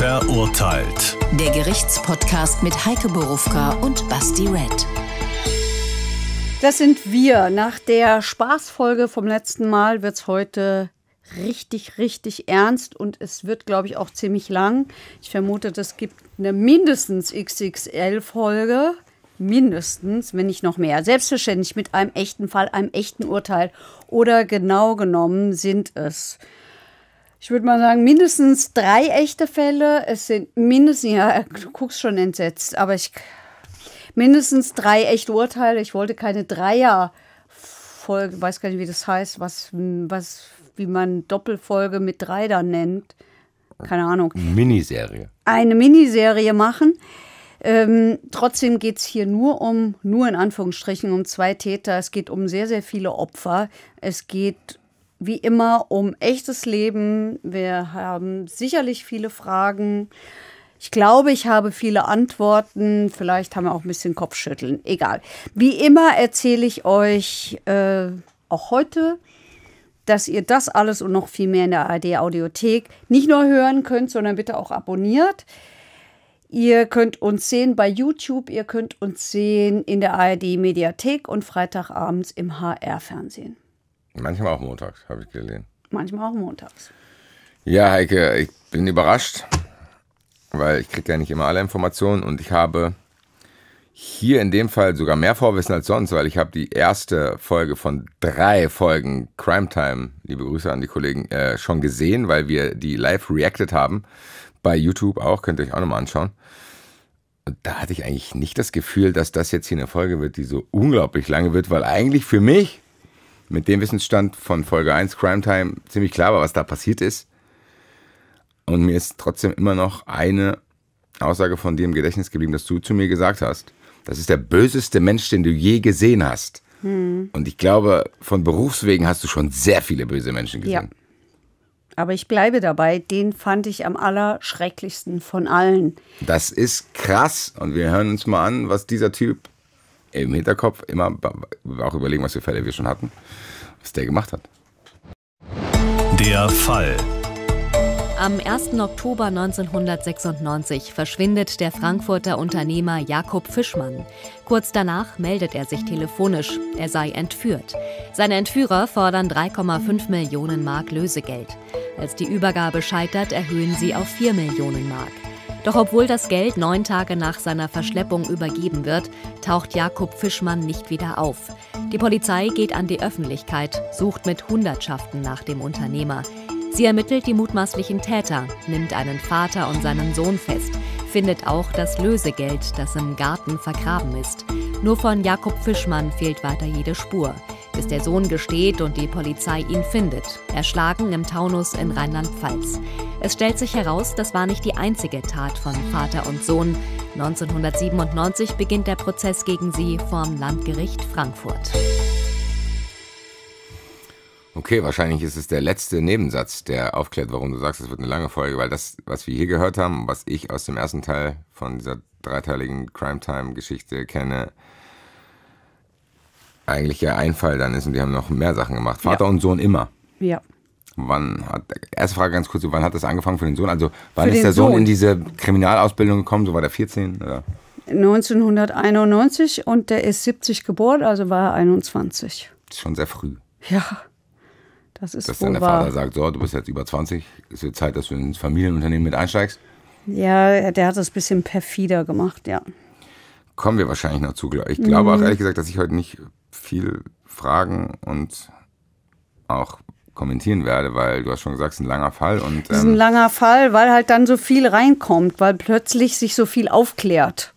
Verurteilt. Der Gerichtspodcast mit Heike Borufka und Basti Red. Das sind wir. Nach der Spaßfolge vom letzten Mal wird es heute richtig, richtig ernst und es wird, glaube ich, auch ziemlich lang. Ich vermute, es gibt eine mindestens XXL-Folge. Mindestens, wenn nicht noch mehr. Selbstverständlich mit einem echten Fall, einem echten Urteil. Oder genau genommen sind es ich würde mal sagen, mindestens drei echte Fälle. Es sind mindestens, ja, du guckst schon entsetzt, aber ich mindestens drei echte Urteile. Ich wollte keine Dreierfolge, weiß gar nicht, wie das heißt, was, was, wie man Doppelfolge mit drei dann nennt. Keine Ahnung. Miniserie. Eine Miniserie machen. Ähm, trotzdem geht es hier nur um, nur in Anführungsstrichen, um zwei Täter. Es geht um sehr, sehr viele Opfer. Es geht wie immer um echtes Leben. Wir haben sicherlich viele Fragen. Ich glaube, ich habe viele Antworten. Vielleicht haben wir auch ein bisschen Kopfschütteln. Egal. Wie immer erzähle ich euch äh, auch heute, dass ihr das alles und noch viel mehr in der ARD-Audiothek nicht nur hören könnt, sondern bitte auch abonniert. Ihr könnt uns sehen bei YouTube, ihr könnt uns sehen in der ARD Mediathek und Freitagabends im HR Fernsehen. Manchmal auch montags, habe ich gelesen. Manchmal auch montags. Ja, Heike, ich bin überrascht, weil ich kriege ja nicht immer alle Informationen und ich habe hier in dem Fall sogar mehr Vorwissen als sonst, weil ich habe die erste Folge von drei Folgen Crime Time, liebe Grüße an die Kollegen, äh, schon gesehen, weil wir die live reacted haben. Bei YouTube auch, könnt ihr euch auch nochmal anschauen. Und da hatte ich eigentlich nicht das Gefühl, dass das jetzt hier eine Folge wird, die so unglaublich lange wird, weil eigentlich für mich mit dem Wissensstand von Folge 1 Crime Time ziemlich klar war, was da passiert ist. Und mir ist trotzdem immer noch eine Aussage von dir im Gedächtnis geblieben, dass du zu mir gesagt hast, das ist der böseste Mensch, den du je gesehen hast. Hm. Und ich glaube, von Berufswegen hast du schon sehr viele böse Menschen gesehen. Ja. Aber ich bleibe dabei, den fand ich am allerschrecklichsten von allen. Das ist krass. Und wir hören uns mal an, was dieser Typ im Hinterkopf immer auch überlegen, was für Fälle wir schon hatten, was der gemacht hat. Der Fall. Am 1. Oktober 1996 verschwindet der Frankfurter Unternehmer Jakob Fischmann. Kurz danach meldet er sich telefonisch, er sei entführt. Seine Entführer fordern 3,5 Millionen Mark Lösegeld. Als die Übergabe scheitert, erhöhen sie auf 4 Millionen Mark. Doch obwohl das Geld neun Tage nach seiner Verschleppung übergeben wird, taucht Jakob Fischmann nicht wieder auf. Die Polizei geht an die Öffentlichkeit, sucht mit Hundertschaften nach dem Unternehmer. Sie ermittelt die mutmaßlichen Täter, nimmt einen Vater und seinen Sohn fest, findet auch das Lösegeld, das im Garten vergraben ist. Nur von Jakob Fischmann fehlt weiter jede Spur bis der Sohn gesteht und die Polizei ihn findet. Erschlagen im Taunus in Rheinland-Pfalz. Es stellt sich heraus, das war nicht die einzige Tat von Vater und Sohn. 1997 beginnt der Prozess gegen sie vorm Landgericht Frankfurt. Okay, wahrscheinlich ist es der letzte Nebensatz, der aufklärt, warum du sagst, es wird eine lange Folge, weil das, was wir hier gehört haben, was ich aus dem ersten Teil von dieser dreiteiligen Crime Time Geschichte kenne, eigentlich der Einfall dann ist und die haben noch mehr Sachen gemacht. Vater ja. und Sohn immer. Ja. Wann hat, erste Frage ganz kurz, wann hat das angefangen für den Sohn? Also, wann für ist der Sohn, Sohn, in diese Kriminalausbildung gekommen? So war der 14? Oder? 1991 und der ist 70 geboren, also war er 21. Das ist schon sehr früh. Ja. Das ist Dass dann der Vater sagt, so, du bist jetzt über 20, ist jetzt Zeit, dass du ins Familienunternehmen mit einsteigst? Ja, der hat das ein bisschen perfider gemacht, ja kommen wir wahrscheinlich noch zu. Ich glaube auch mhm. ehrlich gesagt, dass ich heute nicht viel fragen und auch kommentieren werde, weil du hast schon gesagt, es ist ein langer Fall. Und, ähm es ist ein ähm, langer Fall, weil halt dann so viel reinkommt, weil plötzlich sich so viel aufklärt.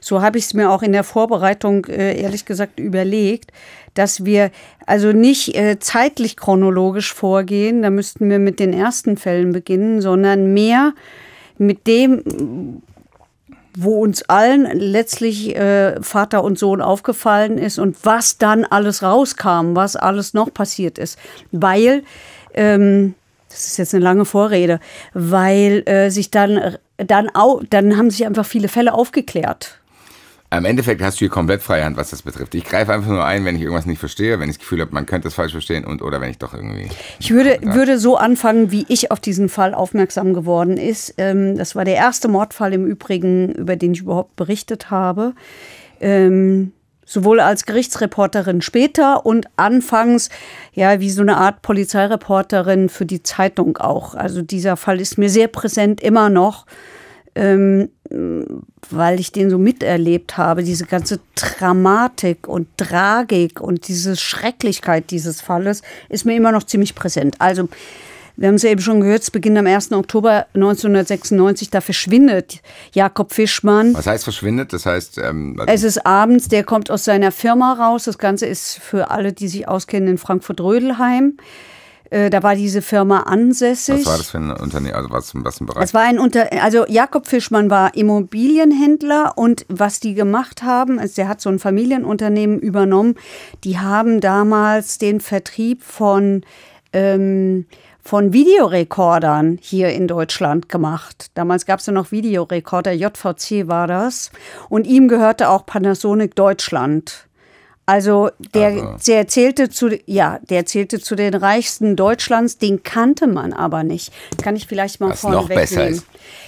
So habe ich es mir auch in der Vorbereitung äh, ehrlich gesagt überlegt, dass wir also nicht äh, zeitlich chronologisch vorgehen, da müssten wir mit den ersten Fällen beginnen, sondern mehr mit dem, wo uns allen letztlich äh, Vater und Sohn aufgefallen ist und was dann alles rauskam, was alles noch passiert ist. Weil, ähm, das ist jetzt eine lange Vorrede, weil äh, sich dann, äh, dann, au, dann haben sich einfach viele Fälle aufgeklärt. Im Endeffekt hast du hier komplett freie Hand, was das betrifft. Ich greife einfach nur ein, wenn ich irgendwas nicht verstehe, wenn ich das Gefühl habe, man könnte es falsch verstehen und oder wenn ich doch irgendwie. Ich würde, würde so anfangen, wie ich auf diesen Fall aufmerksam geworden ist. Ähm, das war der erste Mordfall im Übrigen, über den ich überhaupt berichtet habe. Ähm, sowohl als Gerichtsreporterin später und anfangs ja wie so eine Art Polizeireporterin für die Zeitung auch. Also dieser Fall ist mir sehr präsent immer noch ähm, weil ich den so miterlebt habe, diese ganze Dramatik und Tragik und diese Schrecklichkeit dieses Falles, ist mir immer noch ziemlich präsent. Also, wir haben es eben schon gehört, es beginnt am 1. Oktober 1996, da verschwindet Jakob Fischmann. Was heißt verschwindet? Das heißt. Ähm, also es ist abends, der kommt aus seiner Firma raus. Das Ganze ist für alle, die sich auskennen, in Frankfurt-Rödelheim. Äh, da war diese Firma ansässig. Was war das für ein Unternehmen? Also was, was ein Bereich? Es war ein Unter also Jakob Fischmann war Immobilienhändler und was die gemacht haben, also der hat so ein Familienunternehmen übernommen. Die haben damals den Vertrieb von ähm, von Videorekordern hier in Deutschland gemacht. Damals gab es ja noch Videorekorder, JVC war das. Und ihm gehörte auch Panasonic Deutschland. Also der, also. der zählte zu ja, der zählte zu den reichsten Deutschlands, den kannte man aber nicht. Kann ich vielleicht mal Was vorne noch besser ist.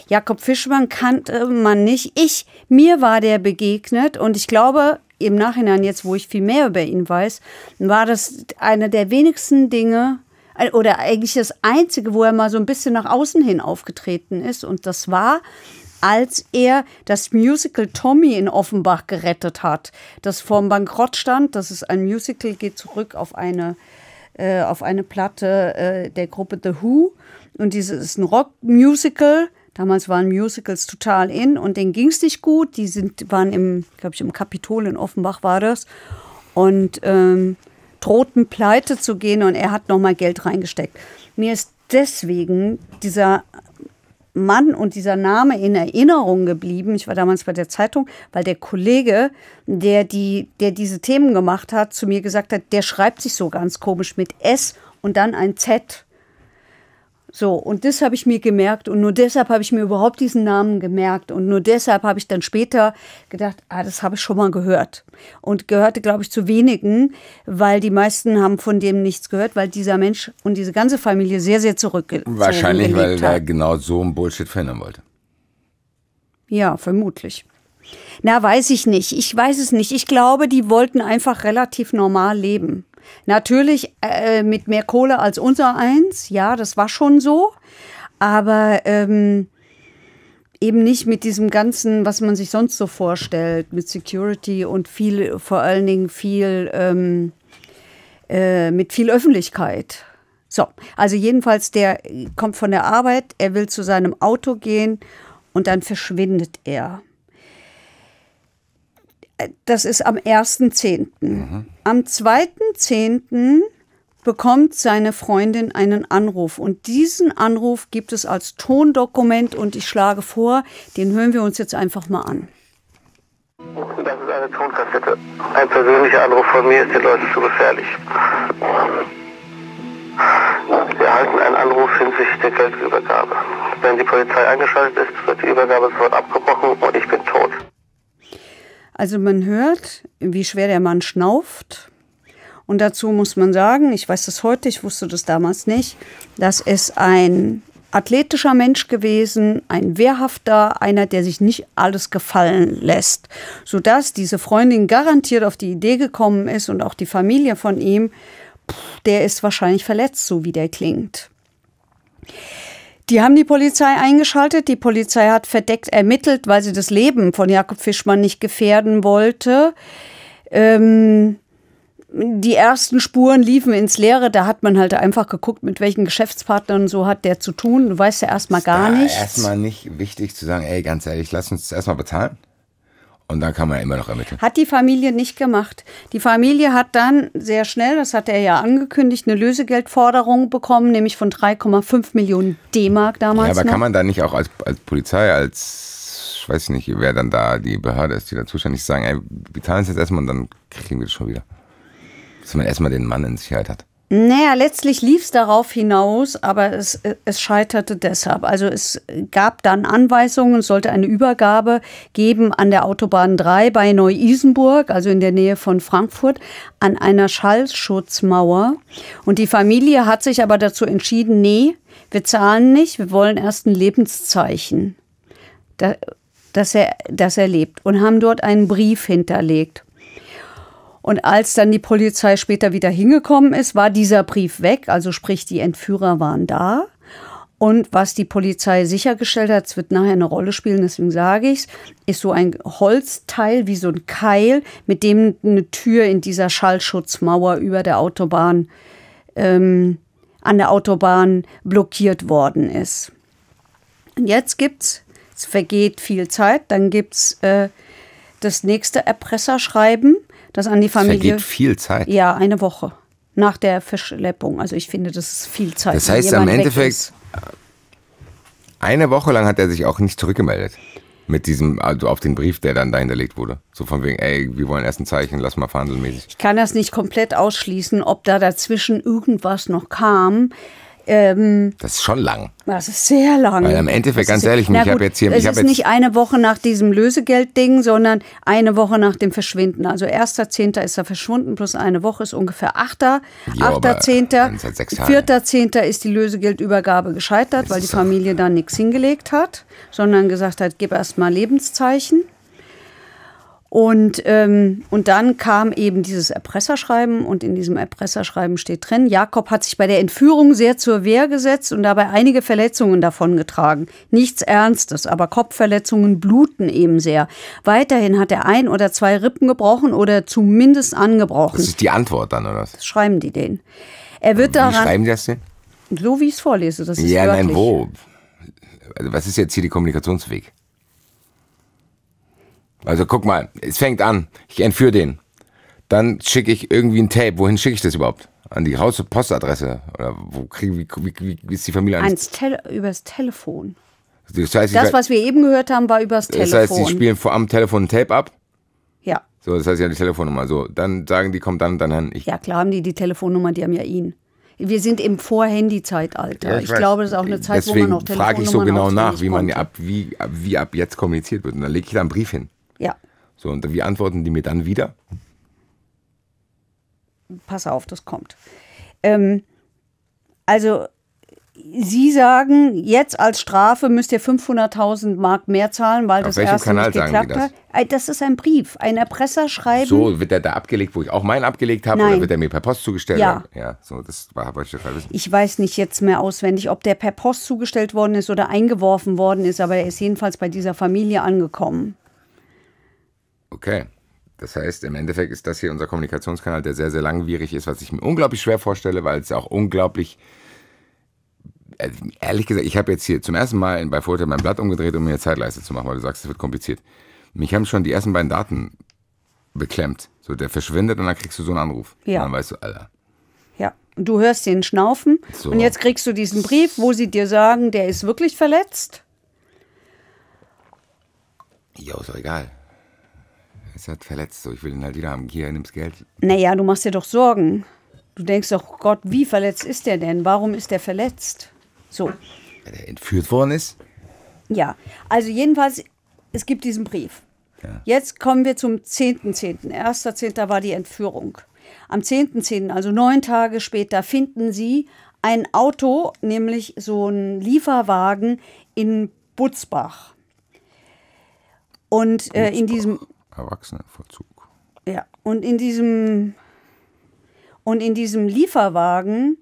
Jakob Fischmann kannte man nicht. Ich mir war der begegnet und ich glaube im Nachhinein jetzt, wo ich viel mehr über ihn weiß, war das eine der wenigsten Dinge äh, oder eigentlich das einzige, wo er mal so ein bisschen nach außen hin aufgetreten ist und das war als er das Musical Tommy in Offenbach gerettet hat, das vorm Bankrott stand. Das ist ein Musical, geht zurück auf eine, äh, auf eine Platte äh, der Gruppe The Who. Und dieses ist ein Rockmusical. Damals waren Musicals total in und denen ging es nicht gut. Die sind, waren im, glaube ich, im Kapitol in Offenbach war das. Und ähm, drohten pleite zu gehen und er hat nochmal Geld reingesteckt. Mir ist deswegen dieser Mann und dieser Name in Erinnerung geblieben. Ich war damals bei der Zeitung, weil der Kollege, der, die, der diese Themen gemacht hat, zu mir gesagt hat, der schreibt sich so ganz komisch mit S und dann ein Z. So, und das habe ich mir gemerkt und nur deshalb habe ich mir überhaupt diesen Namen gemerkt und nur deshalb habe ich dann später gedacht, ah, das habe ich schon mal gehört. Und gehörte, glaube ich, zu wenigen, weil die meisten haben von dem nichts gehört, weil dieser Mensch und diese ganze Familie sehr, sehr zurückgelegt zurückgezogen Wahrscheinlich, weil er genau so einen Bullshit verändern wollte. Ja, vermutlich. Na, weiß ich nicht. Ich weiß es nicht. Ich glaube, die wollten einfach relativ normal leben. Natürlich äh, mit mehr Kohle als unser eins, ja, das war schon so. Aber ähm, eben nicht mit diesem ganzen, was man sich sonst so vorstellt, mit Security und viel, vor allen Dingen viel, ähm, äh, mit viel Öffentlichkeit. So, also jedenfalls, der kommt von der Arbeit, er will zu seinem Auto gehen und dann verschwindet er das ist am 1.10. Am 2.10. bekommt seine Freundin einen Anruf und diesen Anruf gibt es als Tondokument und ich schlage vor, den hören wir uns jetzt einfach mal an. Das ist eine Tonkassette. Ein persönlicher Anruf von mir ist den Leuten zu gefährlich. Wir erhalten einen Anruf hinsichtlich der Geldübergabe. Wenn die Polizei eingeschaltet ist, wird die Übergabe sofort abgebrochen und ich bin tot. Also man hört, wie schwer der Mann schnauft. Und dazu muss man sagen, ich weiß das heute, ich wusste das damals nicht, dass es ein athletischer Mensch gewesen, ein wehrhafter, einer, der sich nicht alles gefallen lässt, sodass diese Freundin garantiert auf die Idee gekommen ist und auch die Familie von ihm, pff, der ist wahrscheinlich verletzt, so wie der klingt. Die haben die Polizei eingeschaltet. Die Polizei hat verdeckt ermittelt, weil sie das Leben von Jakob Fischmann nicht gefährden wollte. Ähm, die ersten Spuren liefen ins Leere. Da hat man halt einfach geguckt, mit welchen Geschäftspartnern so hat der zu tun. Du weißt ja erstmal gar nichts. Erstmal nicht wichtig zu sagen, ey, ganz ehrlich, lass uns das erstmal bezahlen. Und dann kann man immer noch ermitteln. Hat die Familie nicht gemacht. Die Familie hat dann sehr schnell, das hat er ja angekündigt, eine Lösegeldforderung bekommen, nämlich von 3,5 Millionen D-Mark damals. Ja, aber noch. kann man da nicht auch als, als Polizei, als, ich weiß nicht, wer dann da die Behörde ist, die da zuständig ist, sagen, ey, wir zahlen es jetzt erstmal und dann kriegen wir das schon wieder. Dass man erstmal den Mann in Sicherheit hat. Naja, letztlich lief es darauf hinaus, aber es, es scheiterte deshalb. Also es gab dann Anweisungen, es sollte eine Übergabe geben an der Autobahn 3 bei Neu-Isenburg, also in der Nähe von Frankfurt, an einer Schallschutzmauer. Und die Familie hat sich aber dazu entschieden, nee, wir zahlen nicht, wir wollen erst ein Lebenszeichen, dass, er, dass er lebt. Und haben dort einen Brief hinterlegt. Und als dann die Polizei später wieder hingekommen ist, war dieser Brief weg, also sprich, die Entführer waren da. Und was die Polizei sichergestellt hat, es wird nachher eine Rolle spielen, deswegen sage ich es, ist so ein Holzteil wie so ein Keil, mit dem eine Tür in dieser Schallschutzmauer über der Autobahn, ähm, an der Autobahn blockiert worden ist. Und jetzt gibt's, es vergeht viel Zeit, dann gibt's äh, das nächste Erpresserschreiben das an die Familie. Vergeht viel Zeit. Ja, eine Woche nach der Verschleppung. Also ich finde, das ist viel Zeit. Das heißt im Endeffekt, eine Woche lang hat er sich auch nicht zurückgemeldet. Mit diesem, also auf den Brief, der dann dahinterlegt wurde. So von wegen, ey, wir wollen erst ein Zeichen, lass mal verhandelmäßig. Ich kann das nicht komplett ausschließen, ob da dazwischen irgendwas noch kam. Ähm, das ist schon lang. Das ist sehr lang. Weil im Endeffekt, ganz ehrlich, ich habe jetzt hier. Es ist nicht eine Woche nach diesem Lösegeldding, sondern eine Woche nach dem Verschwinden. Also 1.10. ist er verschwunden, plus eine Woche ist ungefähr 8.10. 4.10. ist die Lösegeldübergabe gescheitert, weil die Familie da nichts hingelegt hat, sondern gesagt hat, gib erst mal Lebenszeichen. Und, ähm, und dann kam eben dieses Erpresserschreiben und in diesem Erpresserschreiben steht drin, Jakob hat sich bei der Entführung sehr zur Wehr gesetzt und dabei einige Verletzungen davongetragen. Nichts Ernstes, aber Kopfverletzungen bluten eben sehr. Weiterhin hat er ein oder zwei Rippen gebrochen oder zumindest angebrochen. Das ist die Antwort dann, oder was? Schreiben die den. Er wird Wie daran. Schreiben die das denn? So wie ich es vorlese, das ist Ja, wörtlich. nein, wo? Also was ist jetzt hier der Kommunikationsweg? Also guck mal, es fängt an, ich entführe den. Dann schicke ich irgendwie ein Tape. Wohin schicke ich das überhaupt? An die Haus Postadresse? Oder wo krieg, wie, wie, wie ist die Familie an? Ans Tele übers Telefon. Das, heißt, das, was wir eben gehört haben, war übers Telefon. Das heißt, sie spielen vor am Telefon ein Tape ab? Ja. So, das heißt, sie haben die Telefonnummer. So, dann sagen die, kommt dann und dann hin. ja, klar haben die die Telefonnummer, die haben ja ihn. Wir sind im Vor-Handy-Zeitalter. Ja, ich, ich glaube, das ist auch eine Zeit, Deswegen wo man noch Telefonnummern frage ich so genau nach, wie man ab, wie, wie ab jetzt kommuniziert wird. Und dann lege ich da einen Brief hin. Ja. So, und wie antworten die mir dann wieder? Pass auf, das kommt. Ähm, also, Sie sagen, jetzt als Strafe müsst ihr 500.000 Mark mehr zahlen, weil Auf das erste Kanal nicht geklappt sagen das? hat. Äh, das ist ein Brief, ein Erpresserschreiben. So wird der da abgelegt, wo ich auch meinen abgelegt habe, Nein. oder wird er mir per Post zugestellt? Ja. ja so, das habe ich wissen. Ich weiß nicht jetzt mehr auswendig, ob der per Post zugestellt worden ist oder eingeworfen worden ist, aber er ist jedenfalls bei dieser Familie angekommen. Okay. Das heißt, im Endeffekt ist das hier unser Kommunikationskanal, der sehr, sehr langwierig ist, was ich mir unglaublich schwer vorstelle, weil es auch unglaublich. Also ehrlich gesagt, ich habe jetzt hier zum ersten Mal bei Vorteil mein Blatt umgedreht, um mir eine Zeitleiste zu machen, weil du sagst, es wird kompliziert. Mich haben schon die ersten beiden Daten beklemmt. So, der verschwindet und dann kriegst du so einen Anruf. Ja. Und dann weißt du, Alter. Ja, und du hörst den Schnaufen. So. Und jetzt kriegst du diesen Brief, wo sie dir sagen, der ist wirklich verletzt. Ja, ist doch egal. Es hat verletzt so. Ich will ihn halt wieder haben. Hier, nimm's Geld. Naja, du machst dir doch Sorgen. Du denkst doch, Gott, wie verletzt ist der denn? Warum ist der verletzt? So. Weil er entführt worden ist? Ja. Also jedenfalls, es gibt diesen Brief. Ja. Jetzt kommen wir zum 10.10. 1.10. war die Entführung. Am 10.10., .10., also neun Tage später, finden sie ein Auto, nämlich so einen Lieferwagen in Butzbach. Und äh, in diesem Erwachsenenvollzug. Ja, und in diesem und in diesem Lieferwagen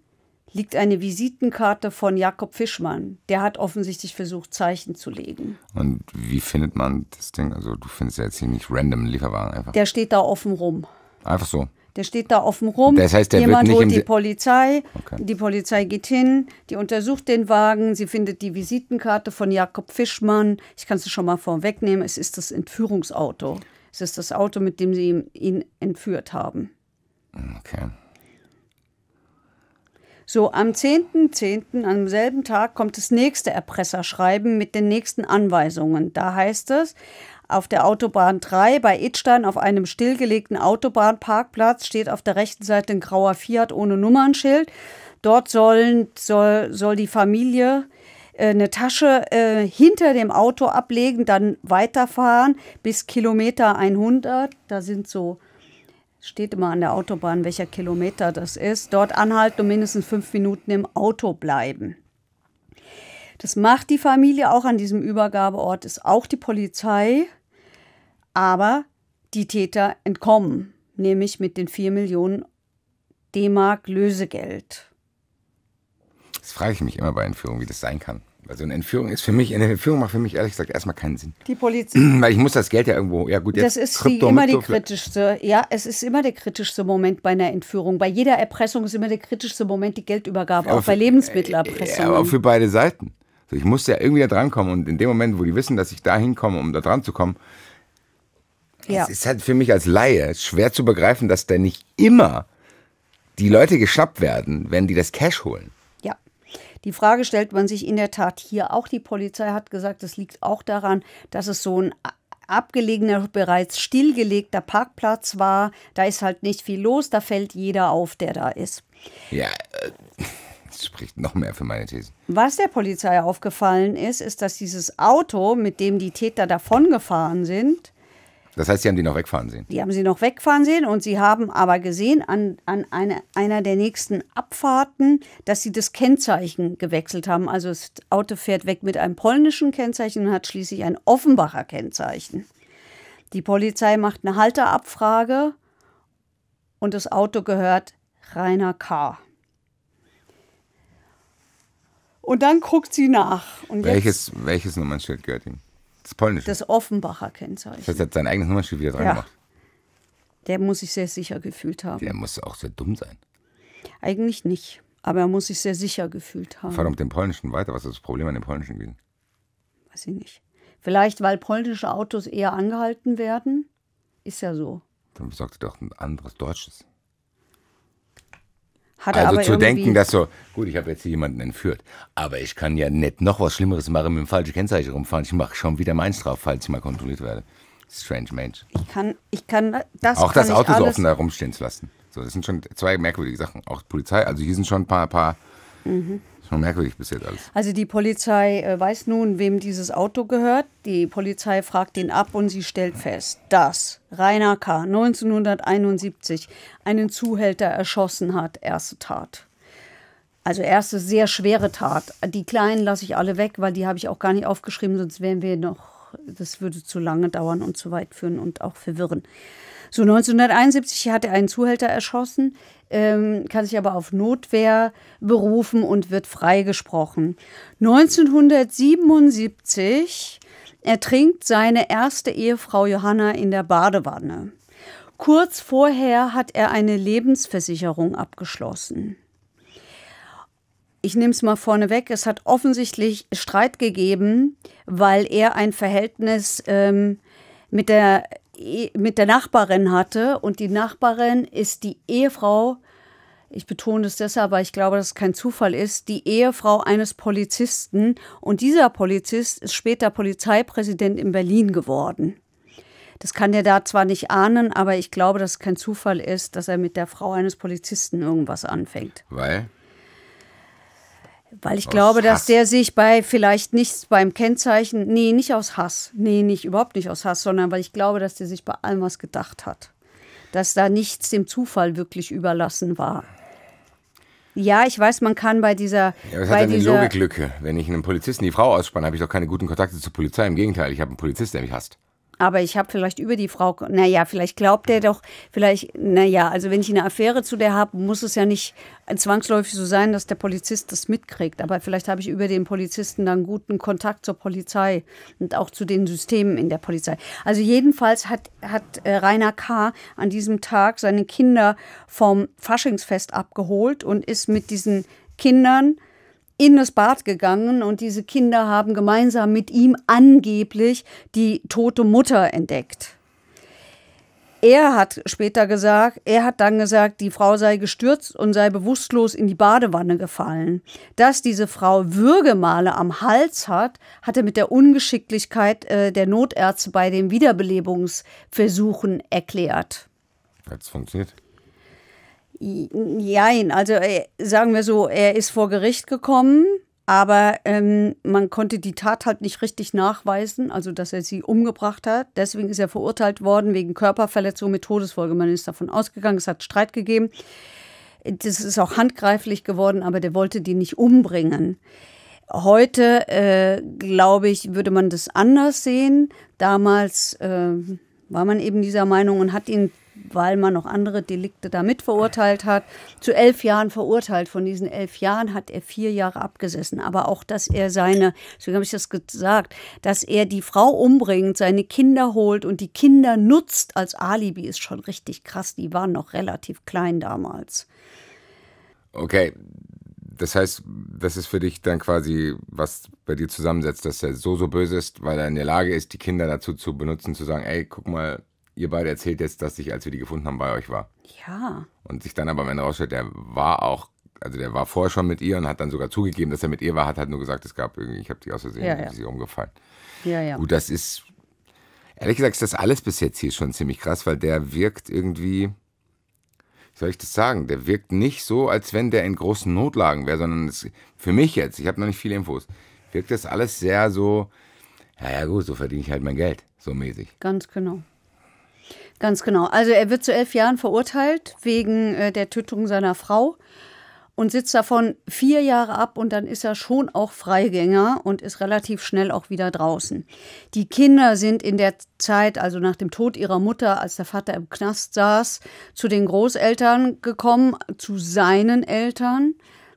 liegt eine Visitenkarte von Jakob Fischmann. Der hat offensichtlich versucht, Zeichen zu legen. Und wie findet man das Ding? Also du findest ja jetzt hier nicht random einen Lieferwagen einfach. Der steht da offen rum. Einfach so. Der steht da offen rum. Das heißt, der Jemand wird nicht holt die Polizei. Okay. Die Polizei geht hin, die untersucht den Wagen, sie findet die Visitenkarte von Jakob Fischmann. Ich kann es schon mal vorwegnehmen, es ist das Entführungsauto. Es ist das Auto, mit dem sie ihn entführt haben. Okay. So, am 10.10., .10., am selben Tag, kommt das nächste Erpresserschreiben mit den nächsten Anweisungen. Da heißt es, auf der Autobahn 3 bei Itstein auf einem stillgelegten Autobahnparkplatz steht auf der rechten Seite ein grauer Fiat ohne Nummernschild. Dort sollen, soll, soll die Familie äh, eine Tasche äh, hinter dem Auto ablegen, dann weiterfahren bis Kilometer 100. Da sind so, steht immer an der Autobahn, welcher Kilometer das ist. Dort anhalten und mindestens fünf Minuten im Auto bleiben. Das macht die Familie auch an diesem Übergabeort, ist auch die Polizei. Aber die Täter entkommen, nämlich mit den 4 Millionen D-Mark Lösegeld. Das frage ich mich immer bei Entführung, wie das sein kann. Also eine Entführung ist für mich, eine Entführung macht für mich ehrlich gesagt erstmal keinen Sinn. Die Polizei. Weil ich muss das Geld ja irgendwo, ja gut, jetzt Das ist Krypto, die, immer die kritischste, ja, es ist immer der kritischste Moment bei einer Entführung. Bei jeder Erpressung ist immer der kritischste Moment die Geldübergabe, aber auch bei Lebensmittelerpressung. Ja, aber für beide Seiten. Also ich muss ja irgendwie da drankommen und in dem Moment, wo die wissen, dass ich da hinkomme, um da dran zu kommen, ja. es ist halt für mich als Laie schwer zu begreifen, dass da nicht immer die Leute geschnappt werden, wenn die das Cash holen. Die Frage stellt man sich in der Tat hier auch. Die Polizei hat gesagt, es liegt auch daran, dass es so ein abgelegener, bereits stillgelegter Parkplatz war. Da ist halt nicht viel los, da fällt jeder auf, der da ist. Ja, äh, das spricht noch mehr für meine These. Was der Polizei aufgefallen ist, ist, dass dieses Auto, mit dem die Täter davongefahren sind, das heißt, Sie haben die noch wegfahren sehen? Die haben sie noch wegfahren sehen und sie haben aber gesehen an, an eine, einer der nächsten Abfahrten, dass sie das Kennzeichen gewechselt haben. Also das Auto fährt weg mit einem polnischen Kennzeichen und hat schließlich ein Offenbacher Kennzeichen. Die Polizei macht eine Halterabfrage und das Auto gehört Rainer K. Und dann guckt sie nach. welches, jetzt, welches Nummernschild gehört ihm? Das polnische. Das Offenbacher Kennzeichen. Das hat sein eigenes Nummernschild wieder dran ja. gemacht. Der muss sich sehr sicher gefühlt haben. Der muss auch sehr dumm sein. Eigentlich nicht. Aber er muss sich sehr sicher gefühlt haben. Fahr mit dem polnischen weiter. Was ist das Problem an dem polnischen gewesen? Weiß ich nicht. Vielleicht, weil polnische Autos eher angehalten werden. Ist ja so. Dann besorgt ihr doch ein anderes deutsches. Hatte also zu denken, dass so, gut, ich habe jetzt jemanden entführt, aber ich kann ja nicht noch was Schlimmeres machen, mit dem falschen Kennzeichen rumfahren. Ich mache schon wieder meins drauf, falls ich mal kontrolliert werde. Strange Mensch. Ich kann, ich kann das. Auch kann das Auto so offen da rumstehen zu lassen. So, das sind schon zwei merkwürdige Sachen. Auch Polizei, also hier sind schon ein paar, paar mhm. Schon merkwürdig bis jetzt alles. Also die Polizei äh, weiß nun, wem dieses Auto gehört. Die Polizei fragt ihn ab und sie stellt fest, dass Rainer K. 1971 einen Zuhälter erschossen hat. Erste Tat. Also erste sehr schwere Tat. Die kleinen lasse ich alle weg, weil die habe ich auch gar nicht aufgeschrieben, sonst wären wir noch, das würde zu lange dauern und zu weit führen und auch verwirren. So 1971 hat er einen Zuhälter erschossen, ähm, kann sich aber auf Notwehr berufen und wird freigesprochen. 1977 ertrinkt seine erste Ehefrau Johanna in der Badewanne. Kurz vorher hat er eine Lebensversicherung abgeschlossen. Ich nehme es mal vorneweg, Es hat offensichtlich Streit gegeben, weil er ein Verhältnis ähm, mit der E, mit der Nachbarin hatte. Und die Nachbarin ist die Ehefrau, ich betone es deshalb, weil ich glaube, dass es kein Zufall ist, die Ehefrau eines Polizisten. Und dieser Polizist ist später Polizeipräsident in Berlin geworden. Das kann er da zwar nicht ahnen, aber ich glaube, dass es kein Zufall ist, dass er mit der Frau eines Polizisten irgendwas anfängt. Weil? Weil ich aus glaube, dass der sich bei vielleicht nicht beim Kennzeichen, nee, nicht aus Hass, nee, nicht überhaupt nicht aus Hass, sondern weil ich glaube, dass der sich bei allem was gedacht hat. Dass da nichts dem Zufall wirklich überlassen war. Ja, ich weiß, man kann bei dieser. Ja, das bei hat eine Logiklücke. Wenn ich einem Polizisten die Frau ausspanne, habe ich doch keine guten Kontakte zur Polizei. Im Gegenteil, ich habe einen Polizist, der mich hasst aber ich habe vielleicht über die Frau, naja, vielleicht glaubt er doch, vielleicht, naja, also wenn ich eine Affäre zu der habe, muss es ja nicht zwangsläufig so sein, dass der Polizist das mitkriegt. Aber vielleicht habe ich über den Polizisten dann guten Kontakt zur Polizei und auch zu den Systemen in der Polizei. Also jedenfalls hat, hat äh, Rainer K. an diesem Tag seine Kinder vom Faschingsfest abgeholt und ist mit diesen Kindern in das Bad gegangen und diese Kinder haben gemeinsam mit ihm angeblich die tote Mutter entdeckt. Er hat später gesagt, er hat dann gesagt, die Frau sei gestürzt und sei bewusstlos in die Badewanne gefallen. Dass diese Frau Würgemale am Hals hat, hat er mit der Ungeschicklichkeit äh, der Notärzte bei den Wiederbelebungsversuchen erklärt. Hat es funktioniert? Jein, also äh, sagen wir so, er ist vor Gericht gekommen, aber ähm, man konnte die Tat halt nicht richtig nachweisen, also dass er sie umgebracht hat. Deswegen ist er verurteilt worden wegen Körperverletzung mit Todesfolge. Man ist davon ausgegangen, es hat Streit gegeben. Das ist auch handgreiflich geworden, aber der wollte die nicht umbringen. Heute, äh, glaube ich, würde man das anders sehen. Damals äh, war man eben dieser Meinung und hat ihn weil man noch andere Delikte damit verurteilt hat, zu elf Jahren verurteilt. Von diesen elf Jahren hat er vier Jahre abgesessen. Aber auch, dass er seine, so habe ich das gesagt, dass er die Frau umbringt, seine Kinder holt und die Kinder nutzt als Alibi, ist schon richtig krass. Die waren noch relativ klein damals. Okay, das heißt, das ist für dich dann quasi, was bei dir zusammensetzt, dass er so, so böse ist, weil er in der Lage ist, die Kinder dazu zu benutzen, zu sagen, ey, guck mal, ihr beide erzählt jetzt, dass ich, als wir die gefunden haben, bei euch war. Ja. Und sich dann aber am Ende rausstellt, der war auch, also der war vorher schon mit ihr und hat dann sogar zugegeben, dass er mit ihr war, hat halt nur gesagt, es gab irgendwie, ich habe die aus Versehen, ja, ja. sie umgefallen. Ja, ja. Gut, das ist, ehrlich gesagt, ist das alles bis jetzt hier schon ziemlich krass, weil der wirkt irgendwie, wie soll ich das sagen, der wirkt nicht so, als wenn der in großen Notlagen wäre, sondern es, für mich jetzt, ich habe noch nicht viele Infos, wirkt das alles sehr so, ja, ja, gut, so verdiene ich halt mein Geld, so mäßig. Ganz genau. Ganz genau. Also er wird zu elf Jahren verurteilt wegen äh, der Tötung seiner Frau und sitzt davon vier Jahre ab und dann ist er schon auch Freigänger und ist relativ schnell auch wieder draußen. Die Kinder sind in der Zeit, also nach dem Tod ihrer Mutter, als der Vater im Knast saß, zu den Großeltern gekommen, zu seinen Eltern.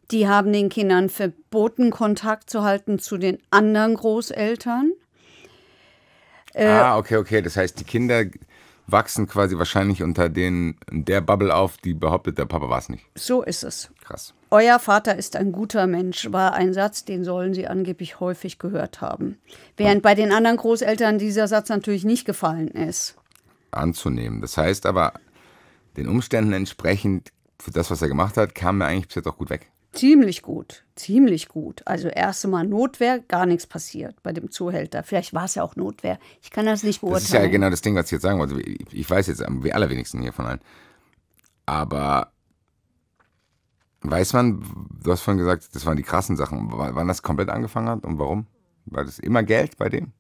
Die haben den Kindern verboten, Kontakt zu halten zu den anderen Großeltern. Äh, ah, okay, okay. Das heißt, die Kinder wachsen quasi wahrscheinlich unter den, der Bubble auf, die behauptet, der Papa war es nicht. So ist es. Krass. Euer Vater ist ein guter Mensch, war ein Satz, den sollen Sie angeblich häufig gehört haben. Während bei den anderen Großeltern dieser Satz natürlich nicht gefallen ist. Anzunehmen. Das heißt aber, den Umständen entsprechend, für das, was er gemacht hat, kam er eigentlich bis jetzt auch gut weg. Ziemlich gut, ziemlich gut. Also erste Mal Notwehr, gar nichts passiert bei dem Zuhälter. Vielleicht war es ja auch Notwehr. Ich kann das nicht beurteilen. Das ist ja genau das Ding, was ich jetzt sagen wollte. Ich weiß jetzt am allerwenigsten hier von allen. Aber weiß man, du hast vorhin gesagt, das waren die krassen Sachen, wann das komplett angefangen hat und warum? War das immer Geld bei dem?